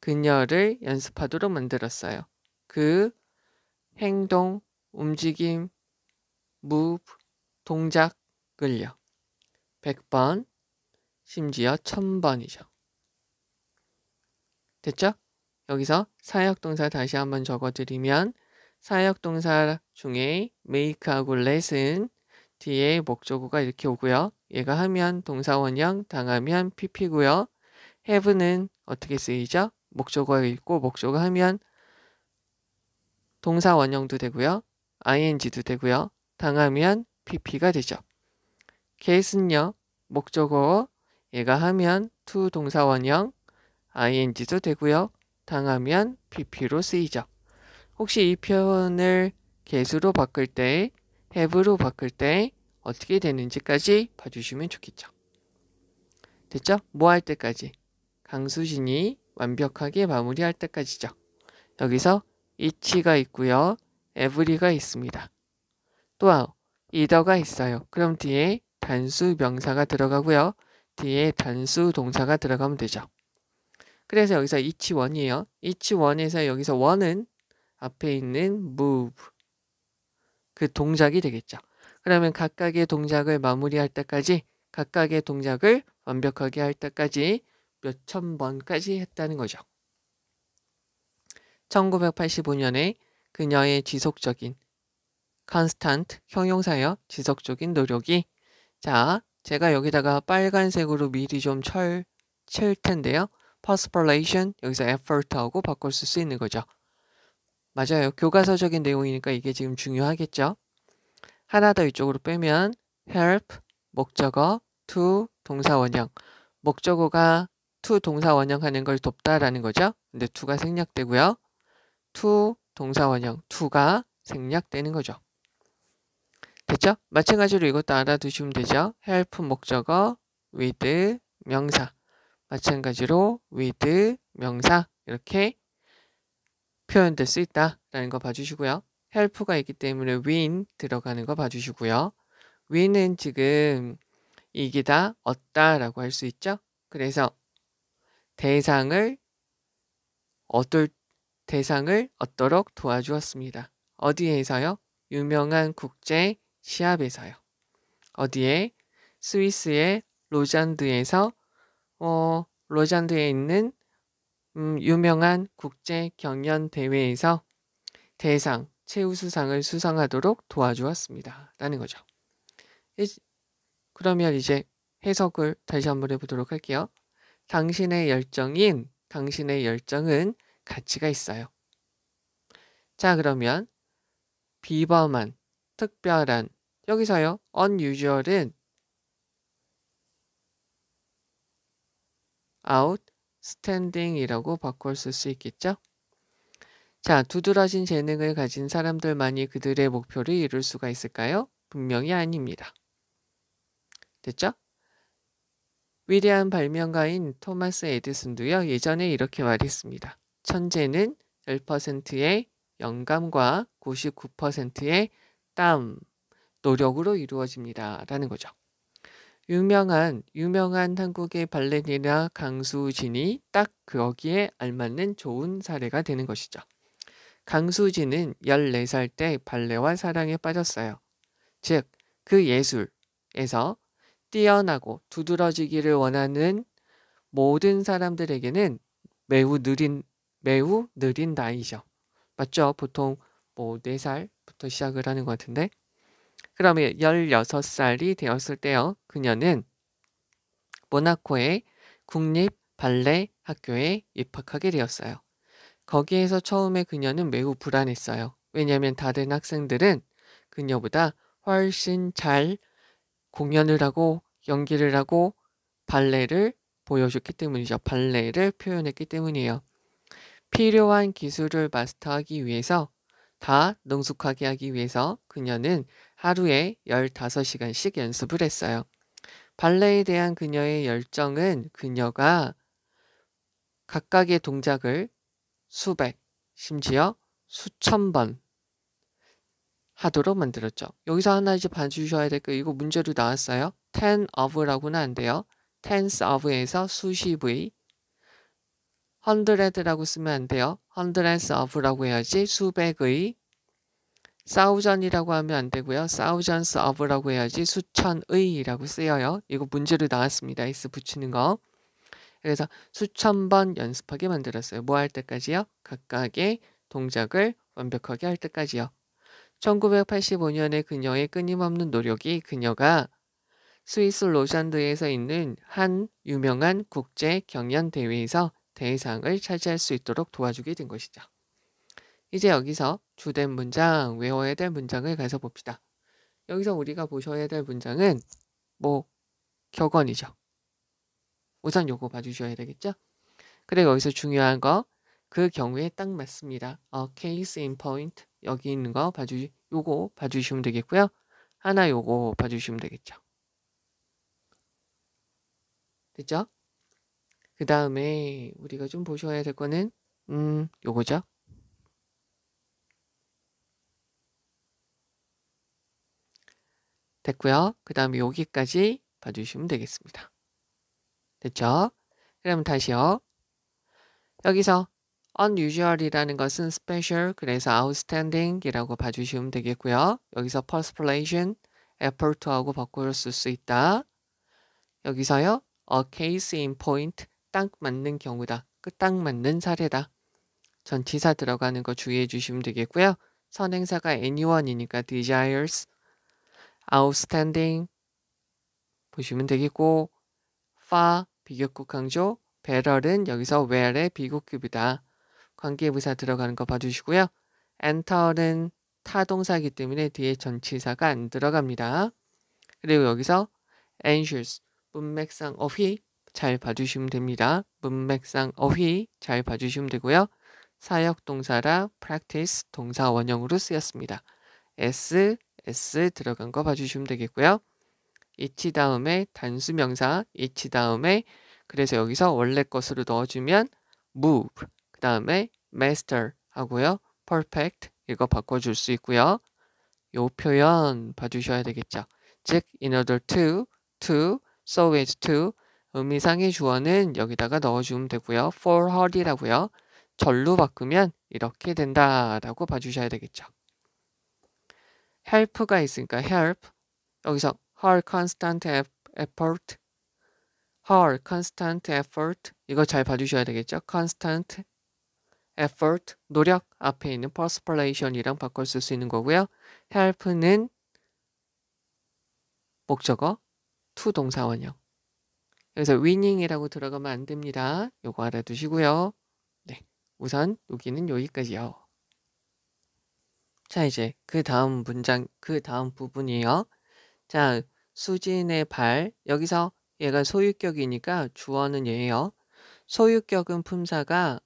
그녀를 연습하도록 만들었어요. 그 행동, 움직임, move, 동작을요. 100번 심지어 천번이죠. 됐죠? 여기서 사역동사 다시 한번 적어드리면 사역동사 중에 make하고 let은 뒤에 목적어가 이렇게 오고요. 얘가 하면 동사원형, 당하면 pp고요. have는 어떻게 쓰이죠? 목적어가 있고 목적어 하면 동사원형도 되고요. ing도 되고요. 당하면 pp가 되죠. case는요. 목적어 얘가 하면 to 동사원형 ing도 되고요. 당하면 pp로 쓰이죠. 혹시 이 표현을 개수로 바꿀 때, have로 바꿀 때 어떻게 되는지까지 봐주시면 좋겠죠. 됐죠? 뭐 할 때까지? 강수진이 완벽하게 마무리할 때까지죠. 여기서 it가 있고요. every가 있습니다. 또한 either가 있어요. 그럼 뒤에 단수 명사가 들어가고요. 뒤에 단수 동사가 들어가면 되죠. 그래서 여기서 이치 원이에요. 이치 원에서 여기서 원은 앞에 있는 move 그 동작이 되겠죠. 그러면 각각의 동작을 마무리할 때까지 각각의 동작을 완벽하게 할 때까지 몇 천 번까지 했다는 거죠. 1985년에 그녀의 지속적인 constant 형용사여 지속적인 노력이 자 제가 여기다가 빨간색으로 미리 좀 철, 칠 텐데요. perspiration 여기서 effort하고 바꿀수 있는 거죠. 맞아요. 교과서적인 내용이니까 이게 지금 중요하겠죠. 하나 더 이쪽으로 빼면 help 목적어 to 동사원형 목적어가 to 동사원형 하는 걸 돕다라는 거죠. 근데 to가 생략되고요. to 동사원형 to가 생략되는 거죠. 됐죠? 마찬가지로 이것도 알아두시면 되죠. help 목적어 with 명사 마찬가지로 with 명사 이렇게 표현될 수 있다라는 거 봐주시고요. help가 있기 때문에 win 들어가는 거 봐주시고요. win은 지금 이기다, 얻다라고 할 수 있죠. 그래서 대상을 얻을 대상을 얻도록 도와주었습니다. 어디에서요? 유명한 국제 시합에서요. 어디에? 스위스의 로잔드에서 어, 로잔드에 있는 음, 유명한 국제 경연 대회에서 대상 최우수상을 수상하도록 도와주었습니다. 라는 거죠. 그러면 이제 해석을 다시 한번 해보도록 할게요. 당신의 열정인 당신의 열정은 가치가 있어요. 자 그러면 비범한 특별한 여기서요. unusual은 outstanding이라고 바꿔 쓸 수 있겠죠? 자, 두드러진 재능을 가진 사람들만이 그들의 목표를 이룰 수가 있을까요? 분명히 아닙니다. 됐죠? 위대한 발명가인 토마스 에디슨도요. 예전에 이렇게 말했습니다. 천재는 1%의 영감과 99%의 땀 노력으로 이루어집니다라는 거죠. 유명한 유명한 한국의 발레리나 강수진이 딱 거기에 알맞는 좋은 사례가 되는 것이죠. 강수진은 14살 때 발레와 사랑에 빠졌어요. 즉, 그 예술에서 뛰어나고 두드러지기를 원하는 모든 사람들에게는 매우 느린 매우 느린 나이죠. 맞죠? 보통 뭐 4살부터 시작을 하는 것 같은데 그러면 16살이 되었을 때요. 그녀는 모나코의 국립 발레 학교에 입학하게 되었어요. 거기에서 처음에 그녀는 매우 불안했어요. 왜냐하면 다른 학생들은 그녀보다 훨씬 잘 공연을 하고 연기를 하고 발레를 보여줬기 때문이죠. 발레를 표현했기 때문이에요. 필요한 기술을 마스터하기 위해서 다 능숙하게 하기 위해서 그녀는 하루에 15시간씩 연습을 했어요. 발레에 대한 그녀의 열정은 그녀가 각각의 동작을 수백, 심지어 수천 번 하도록 만들었죠. 여기서 하나 이제 봐주셔야 될거 이거 문제로 나왔어요. ten of라고는 안 돼요. tens of에서 수십의 hundred라고 쓰면 안 돼요. hundreds of라고 해야지 수백의 사우전이라고 하면 안 되고요. 사우전스 어브라고 해야지 수천의라고 쓰여요. 이거 문제로 나왔습니다. S 붙이는 거. 그래서 수천 번 연습하게 만들었어요. 뭐 할 때까지요? 각각의 동작을 완벽하게 할 때까지요. 1985년에 그녀의 끊임없는 노력이 그녀가 스위스 로잔드에서 있는 한 유명한 국제 경연 대회에서 대상을 차지할 수 있도록 도와주게 된 것이죠. 이제 여기서 주된 문장, 외워야 될 문장을 가서 봅시다. 여기서 우리가 보셔야 될 문장은 뭐 격언이죠. 우선 요거 봐주셔야 되겠죠? 그리고 여기서 중요한 거 그 경우에 딱 맞습니다. 어, case in point 여기 있는 거 봐주 요거 봐주시면 되겠고요. 하나 요거 봐주시면 되겠죠. 됐죠? 그 다음에 우리가 좀 보셔야 될 거는 음 요거죠. 됐고요. 그 다음에 여기까지 봐주시면 되겠습니다. 됐죠? 그럼 다시요. 여기서 unusual이라는 것은 special, 그래서 outstanding이라고 봐주시면 되겠고요. 여기서 perspiration, effort하고 바꿔 쓸수 있다. 여기서요. a case in point, 딱 맞는 경우다. 그 딱 맞는 사례다. 전치사 들어가는 거 주의해 주시면 되겠고요. 선행사가 anyone이니까 desires, outstanding 보시면 되겠고 far 비교급 강조 better는 여기서 where의 비교급이다. 관계부사 들어가는 거 봐주시고요. enter는 타동사이기 때문에 뒤에 전치사가 안 들어갑니다. 그리고 여기서 anxious 문맥상 어휘 잘 봐주시면 됩니다. 문맥상 어휘 잘 봐주시면 되고요. 사역 동사라 practice 동사 원형으로 쓰였습니다. s s 들어간 거 봐주시면 되겠고요. 이치 다음에 단수 명사 이치 다음에 그래서 여기서 원래 것으로 넣어주면 move 그 다음에 master 하고요. perfect 이거 바꿔줄 수 있고요. 요 표현 봐주셔야 되겠죠. 즉 in order to, to, so as to 의미상의 주어는 여기다가 넣어주면 되고요. for her이라고요. 절로 바꾸면 이렇게 된다라고 봐주셔야 되겠죠. help가 있으니까 help 여기서 her constant effort her constant effort 이거 잘 봐주셔야 되겠죠 constant effort 노력 앞에 있는 perspiration이랑 바꿔 쓸수 있는 거고요 help는 목적어 to 동사원형 여기서 winning이라고 들어가면 안 됩니다 요거 알아두시고요 네 우선 여기는 여기까지요 자, 이제 그 다음 문장, 그 다음 부분이요. 에 자, 수진의 발. 여기서 얘가 소유격이니까 주어는 얘예요. 소유격은 품사가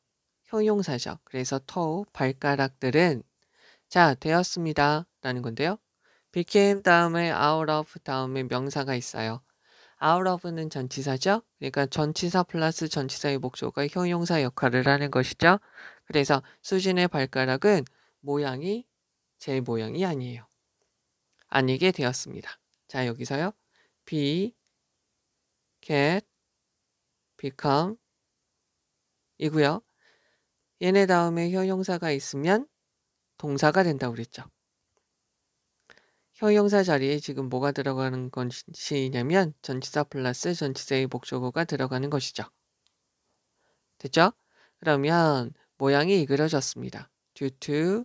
형용사죠. 그래서 토, 발가락들은 자, 되었습니다. 라는 건데요. became 다음에 out of 다음에 명사가 있어요. out of는 전치사죠. 그러니까 전치사 플러스 전치사의 목적어 형용사 역할을 하는 것이죠. 그래서 수진의 발가락은 모양이 제 모양이 아니에요. 아니게 되었습니다. 자, 여기서요. be, get, become 이고요. 얘네 다음에 형용사가 있으면 동사가 된다고 그랬죠. 형용사 자리에 지금 뭐가 들어가는 것이냐면 전치사 플러스 전치사의 목적어가 들어가는 것이죠. 됐죠? 그러면 모양이 이그러졌습니다. due to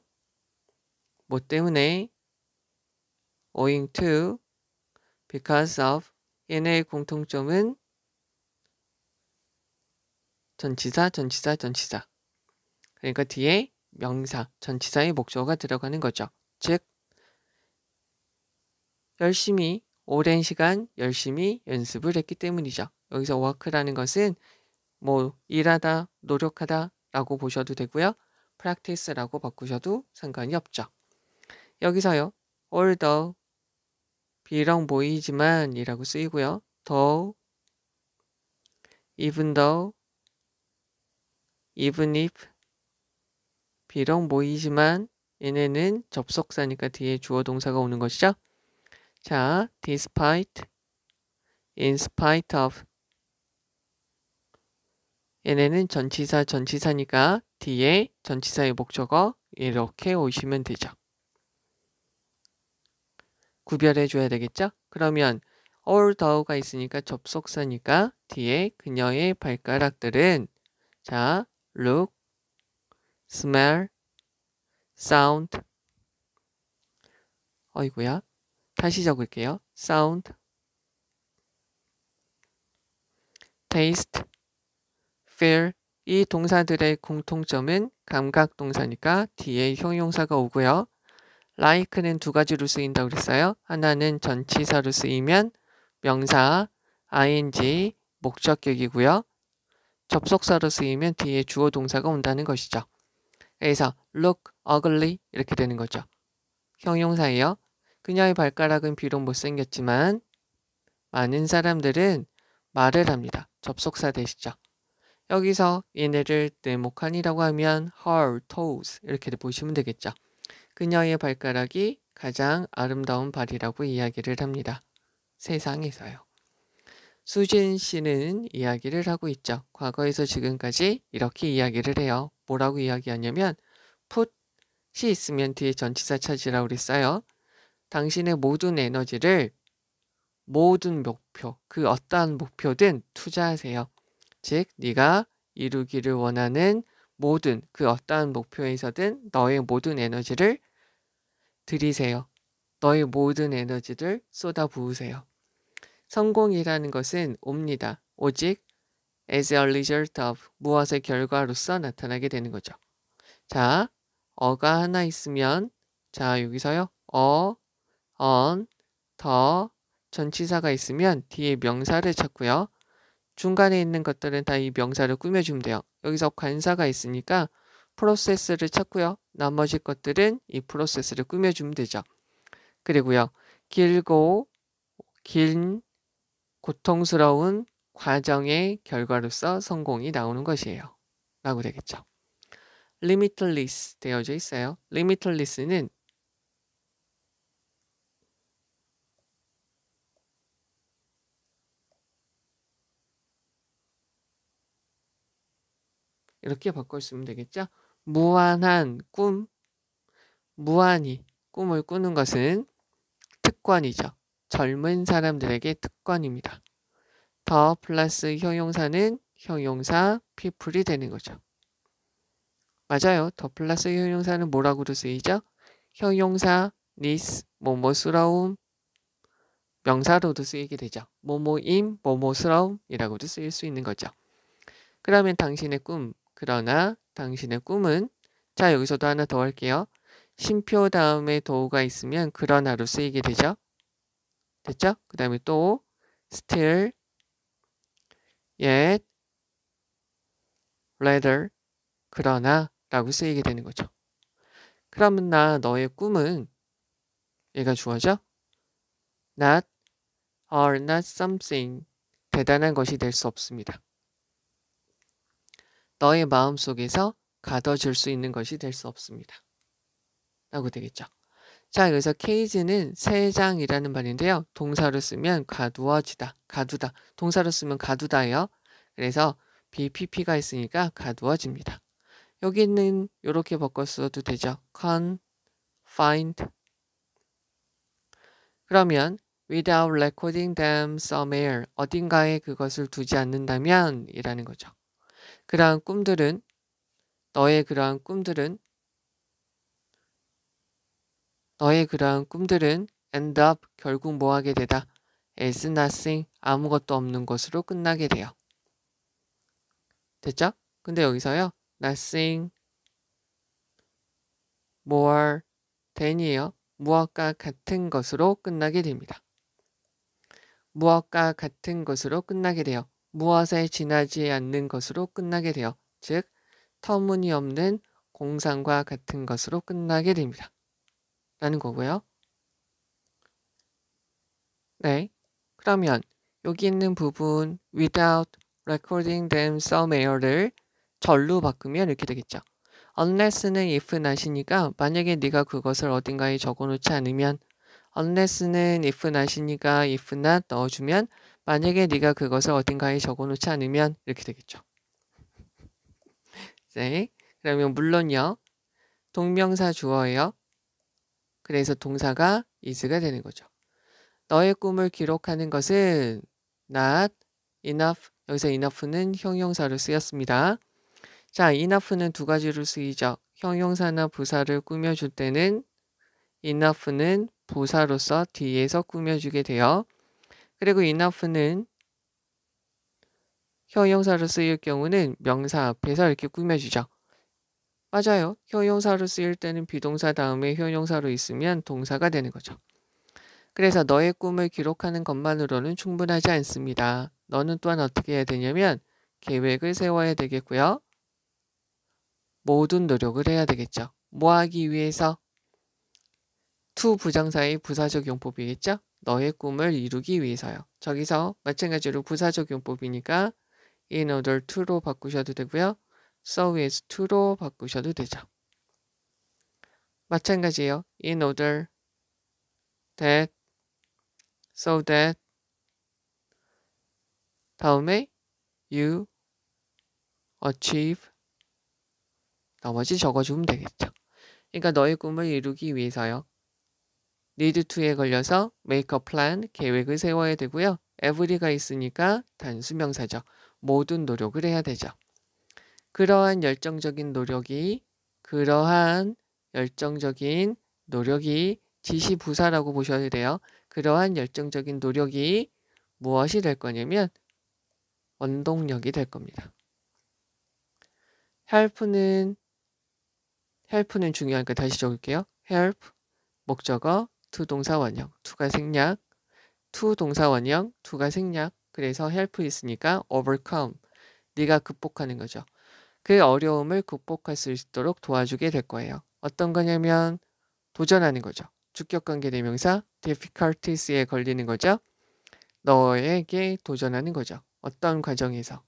뭐 때문에 owing to because of 얘네의 공통점은 전치사, 전치사, 전치사. 그러니까 뒤에 명사, 전치사의 목적어가 들어가는 거죠. 즉, 열심히, 오랜 시간 열심히 연습을 했기 때문이죠. 여기서 워크라는 것은 뭐 일하다, 노력하다 라고 보셔도 되고요. practice라고 바꾸셔도 상관이 없죠. 여기서요. although 비랑 보이지만 이라고 쓰이고요. though even though even if 비랑 보이지만 얘네는 접속사니까 뒤에 주어 동사가 오는 것이죠. 자, despite, in spite of 얘네는 전치사 전치사니까 뒤에 전치사의 목적어 이렇게 오시면 되죠. 구별해 줘야 되겠죠? 그러면 all 더가 있으니까 접속사니까 뒤에 그녀의 발가락들은 자, look, smell, sound 어이구야. 다시 적을게요. sound, taste, feel 이 동사들의 공통점은 감각 동사니까 뒤에 형용사가 오고요. like는 두 가지로 쓰인다고 그랬어요. 하나는 전치사로 쓰이면 명사, ing, 목적격이고요. 접속사로 쓰이면 뒤에 주어 동사가 온다는 것이죠. 그래서 look ugly 이렇게 되는 거죠. 형용사예요. 그녀의 발가락은 비록 못생겼지만 많은 사람들은 말을 합니다. 접속사 되시죠. 여기서 얘네를 네모칸이라고 하면 her toes 이렇게 보시면 되겠죠. 그녀의 발가락이 가장 아름다운 발이라고 이야기를 합니다. 세상에서요. 수진 씨는 이야기를 하고 있죠. 과거에서 지금까지 이렇게 이야기를 해요. 뭐라고 이야기하냐면 풋이 있으면 뒤에 전치사 찾으라고 그랬어요. 당신의 모든 에너지를 모든 목표, 그 어떠한 목표든 투자하세요. 즉, 네가 이루기를 원하는 모든 그 어떠한 목표에서든 너의 모든 에너지를 들이세요. 너의 모든 에너지를 쏟아부으세요. 성공이라는 것은 옵니다. 오직 as a result of 무엇의 결과로서 나타나게 되는 거죠. 자, 어가 하나 있으면 자 여기서요. 어, 언, 더 전치사가 있으면 뒤에 명사를 찾고요. 중간에 있는 것들은 다 이 명사를 꾸며주면 돼요. 여기서 관사가 있으니까 프로세스를 찾고요. 나머지 것들은 이 프로세스를 꾸며주면 되죠. 그리고요. 길고 긴 고통스러운 과정의 결과로서 성공이 나오는 것이에요. 라고 되겠죠. limitless 되어져 있어요. limitless는 이렇게 바꿔 쓰면 되겠죠. 무한한 꿈, 무한히 꿈을 꾸는 것은 특권이죠. 젊은 사람들에게 특권입니다. 더 플러스 형용사는 형용사 people이 되는 거죠. 맞아요. 더 플러스 형용사는 뭐라고도 쓰이죠? 형용사, t h 뭐뭐스러움, 명사로도 쓰이게 되죠. 뭐뭐임, 뭐뭐스러움이라고도 쓰일 수 있는 거죠. 그러면 당신의 꿈, 그러나 당신의 꿈은 자 여기서도 하나 더 할게요. 심표 다음에 도우가 있으면 그러나로 쓰이게 되죠. 됐죠? 그 다음에 또 still, yet, rather, 그러나 라고 쓰이게 되는 거죠. 그러면 나 너의 꿈은 얘가 주어져? not or not something 대단한 것이 될 수 없습니다. 너의 마음 속에서 가둬줄 수 있는 것이 될 수 없습니다. 라고 되겠죠. 자, 여기서 케이지는 세장이라는 말인데요. 동사로 쓰면 가두어지다, 가두다. 동사로 쓰면 가두다예요. 그래서 BPP가 있으니까 가두어집니다. 여기는 이렇게 바꿔 써도 되죠. confined. 그러면 without recording them somewhere 어딘가에 그것을 두지 않는다면 이라는 거죠. 그러한 꿈들은 너의 그러한 꿈들은 너의 그러한 꿈들은 end up 결국 뭐하게 되다 is nothing 아무것도 없는 것으로 끝나게 돼요. 됐죠? 근데 여기서요 nothing more than이에요. 무엇과 같은 것으로 끝나게 됩니다. 무엇과 같은 것으로 끝나게 돼요. 무엇에 지나지 않는 것으로 끝나게 되어 즉 터무니없는 공상과 같은 것으로 끝나게 됩니다. 라는 거고요. 네, 그러면 여기 있는 부분 without recording them somewhere를 절로 바꾸면 이렇게 되겠죠. unless는 if not이니까 만약에 네가 그것을 어딘가에 적어놓지 않으면 unless는 if not이니까 if not 넣어주면 만약에 네가 그것을 어딘가에 적어놓지 않으면 이렇게 되겠죠. 네, 그러면 물론요. 동명사 주어예요. 그래서 동사가 is가 되는 거죠. 너의 꿈을 기록하는 것은 not, enough. 여기서 enough는 형용사로 쓰였습니다. 자, enough는 두 가지로 쓰이죠. 형용사나 부사를 꾸며줄 때는 enough는 부사로서 뒤에서 꾸며주게 돼요. 그리고 enough는 형용사로 쓰일 경우는 명사 앞에서 이렇게 꾸며주죠. 맞아요. 형용사로 쓰일 때는 비동사 다음에 형용사로 있으면 동사가 되는 거죠. 그래서 너의 꿈을 기록하는 것만으로는 충분하지 않습니다. 너는 또한 어떻게 해야 되냐면 계획을 세워야 되겠고요. 모든 노력을 해야 되겠죠. 뭐 하기 위해서? to 부정사의 부사적 용법이겠죠? 너의 꿈을 이루기 위해서요. 저기서 마찬가지로 부사적용법이니까 in order to로 바꾸셔도 되고요. so as to로 바꾸셔도 되죠. 마찬가지예요. in order that so that 다음에 you achieve 나머지 적어주면 되겠죠. 그러니까 너의 꿈을 이루기 위해서요. need to에 걸려서 make a plan, 계획을 세워야 되고요. every가 있으니까 단수 명사죠. 모든 노력을 해야 되죠. 그러한 열정적인 노력이 그러한 열정적인 노력이 지시 부사라고 보셔야 돼요. 그러한 열정적인 노력이 무엇이 될 거냐면 원동력이 될 겁니다. 헬프는헬프는 중요하니까 다시 적을게요. help 목적어 to 동사 원형, to가 생략, to 동사 원형, to가 생략. 그래서 help 있으니까 overcome. 네가 극복하는 거죠. 그 어려움을 극복할 수 있도록 도와주게 될 거예요. 어떤 거냐면 도전하는 거죠. 주격관계 대명사 difficulties에 걸리는 거죠. 너에게 도전하는 거죠. 어떤 과정에서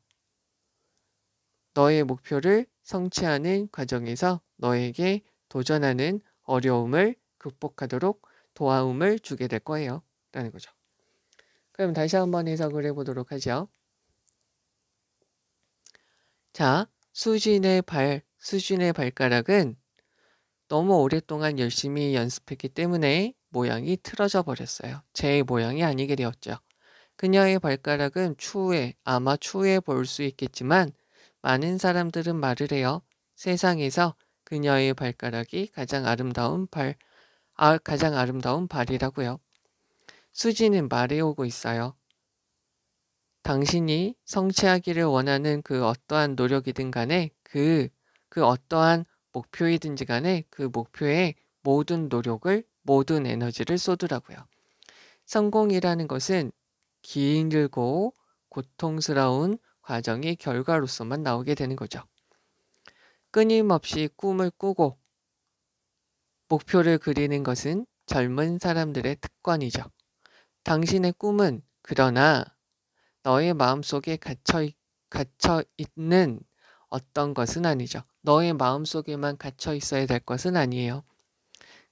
너의 목표를 성취하는 과정에서 너에게 도전하는 어려움을 극복하도록 도움을 주게 될 거예요. 라는 거죠. 그럼 다시 한번 해석을 해보도록 하죠. 자, 수진의 발, 수진의 발가락은 너무 오랫동안 열심히 연습했기 때문에 모양이 틀어져 버렸어요. 제 모양이 아니게 되었죠. 그녀의 발가락은 추후에 아마 추후에 볼 수 있겠지만 많은 사람들은 말을 해요. 세상에서 그녀의 발가락이 가장 아름다운 발 아, 가장 아름다운 발이라고요. 수지는 말해오고 있어요. 당신이 성취하기를 원하는 그 어떠한 노력이든 간에 그, 그 어떠한 목표이든지 간에 그 목표에 모든 노력을, 모든 에너지를 쏟으라고요. 성공이라는 것은 길고 고통스러운 과정이 결과로서만 나오게 되는 거죠. 끊임없이 꿈을 꾸고 목표를 그리는 것은 젊은 사람들의 특권이죠. 당신의 꿈은 그러나 너의 마음속에 갇혀, 갇혀 있는 어떤 것은 아니죠. 너의 마음속에만 갇혀 있어야 될 것은 아니에요.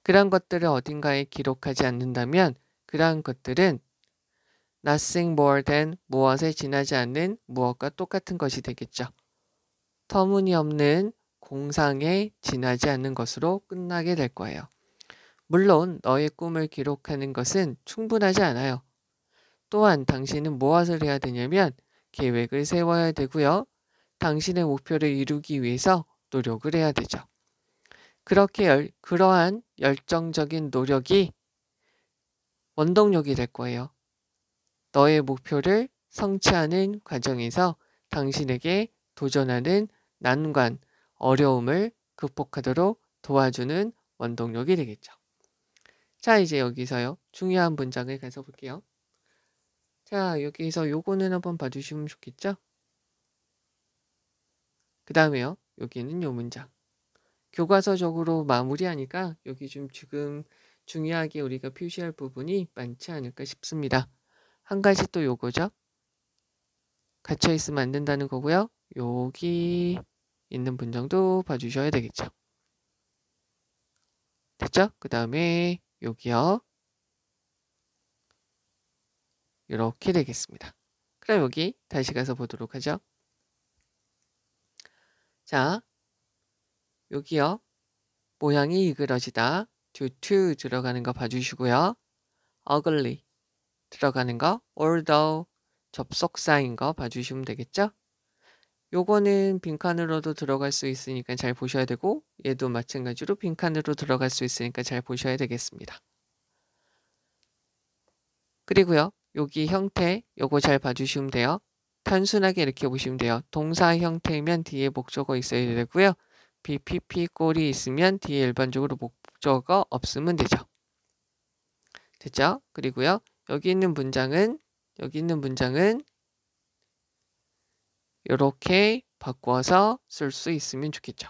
그런 것들을 어딘가에 기록하지 않는다면 그러한 것들은 nothing more than 무엇에 지나지 않는 무엇과 똑같은 것이 되겠죠. 터무니없는 공상에 지나지 않는 것으로 끝나게 될 거예요. 물론 너의 꿈을 기록하는 것은 충분하지 않아요. 또한 당신은 무엇을 해야 되냐면 계획을 세워야 되고요. 당신의 목표를 이루기 위해서 노력을 해야 되죠. 그렇게 열, 그러한 열정적인 노력이 원동력이 될 거예요. 너의 목표를 성취하는 과정에서 당신에게 도전하는 난관, 어려움을 극복하도록 도와주는 원동력이 되겠죠. 자, 이제 여기서요. 중요한 문장을 가서 볼게요. 자, 여기서 요거는 한번 봐주시면 좋겠죠? 그 다음에요. 여기는 요 문장. 교과서적으로 마무리하니까 여기 좀 지금 중요하게 우리가 표시할 부분이 많지 않을까 싶습니다. 한 가지 또 요거죠. 갇혀있으면 안 된다는 거고요. 여기 있는 분장도 봐주셔야 되겠죠. 됐죠? 그 다음에 여기요. 이렇게 되겠습니다. 그럼 여기 다시 가서 보도록 하죠. 자, 여기요. 모양이 이그러지다. to, to 들어가는 거 봐주시고요. ugly 들어가는 거 although 접속사인 거 봐주시면 되겠죠? 요거는 빈칸으로도 들어갈 수 있으니까 잘 보셔야 되고 얘도 마찬가지로 빈칸으로 들어갈 수 있으니까 잘 보셔야 되겠습니다. 그리고요. 여기 형태 요거 잘 봐주시면 돼요. 단순하게 이렇게 보시면 돼요. 동사 형태면 뒤에 목적어 있어야 되고요. BPP 꼴이 있으면 뒤에 일반적으로 목적어 없으면 되죠. 됐죠? 그리고요. 여기 있는 문장은 여기 있는 문장은 이렇게 바꿔서 쓸 수 있으면 좋겠죠.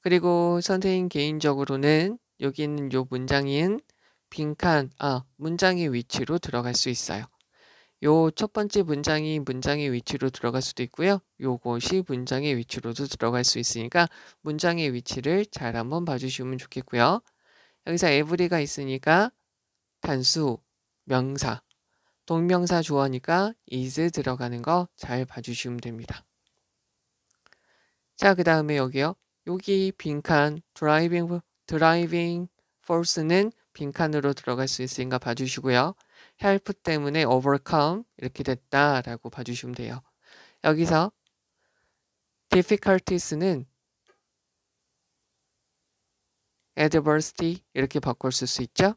그리고 선생님 개인적으로는 여기 있는 요 문장인 빈칸, 아, 문장의 위치로 들어갈 수 있어요. 요 첫 번째 문장이 문장의 위치로 들어갈 수도 있고요. 요것이 문장의 위치로도 들어갈 수 있으니까 문장의 위치를 잘 한번 봐주시면 좋겠고요. 여기서 에브리가 있으니까 단수, 명사, 동명사 주어니까 is 들어가는 거 잘 봐주시면 됩니다. 자, 그 다음에 여기요. 여기 빈칸 드라이빙 드라이빙 force는 빈칸으로 들어갈 수 있으니까 봐주시고요. help 때문에 overcome 이렇게 됐다라고 봐주시면 돼요. 여기서 difficulties는 adversity 이렇게 바꿀 수 있죠.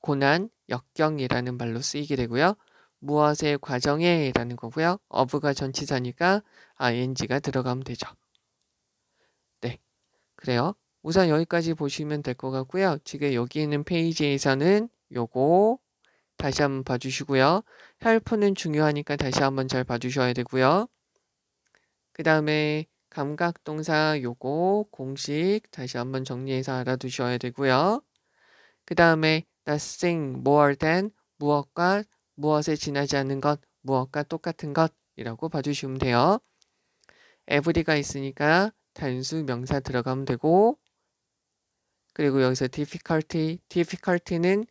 고난, 역경이라는 말로 쓰이게 되고요. 무엇의 과정에라는 거고요. 어부가 전치사니까 ing가 들어가면 되죠. 네, 그래요. 우선 여기까지 보시면 될 것 같고요. 지금 여기 있는 페이지에서는 요거 다시 한번 봐주시고요. 헬프는 중요하니까 다시 한번 잘 봐주셔야 되고요. 그 다음에 감각동사 요거 공식 다시 한번 정리해서 알아두셔야 되고요. 그 다음에 nothing more than 무엇과 무엇에 지나지 않는 것, 무엇과 똑같은 것이라고 봐주시면 돼요. every가 있으니까 단수 명사 들어가면 되고 그리고 여기서 difficulty, difficulty는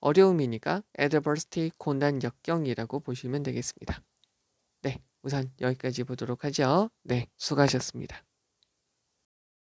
어려움이니까 adversity, 고난, 역경이라고 보시면 되겠습니다. 네, 우선 여기까지 보도록 하죠. 네, 수고하셨습니다.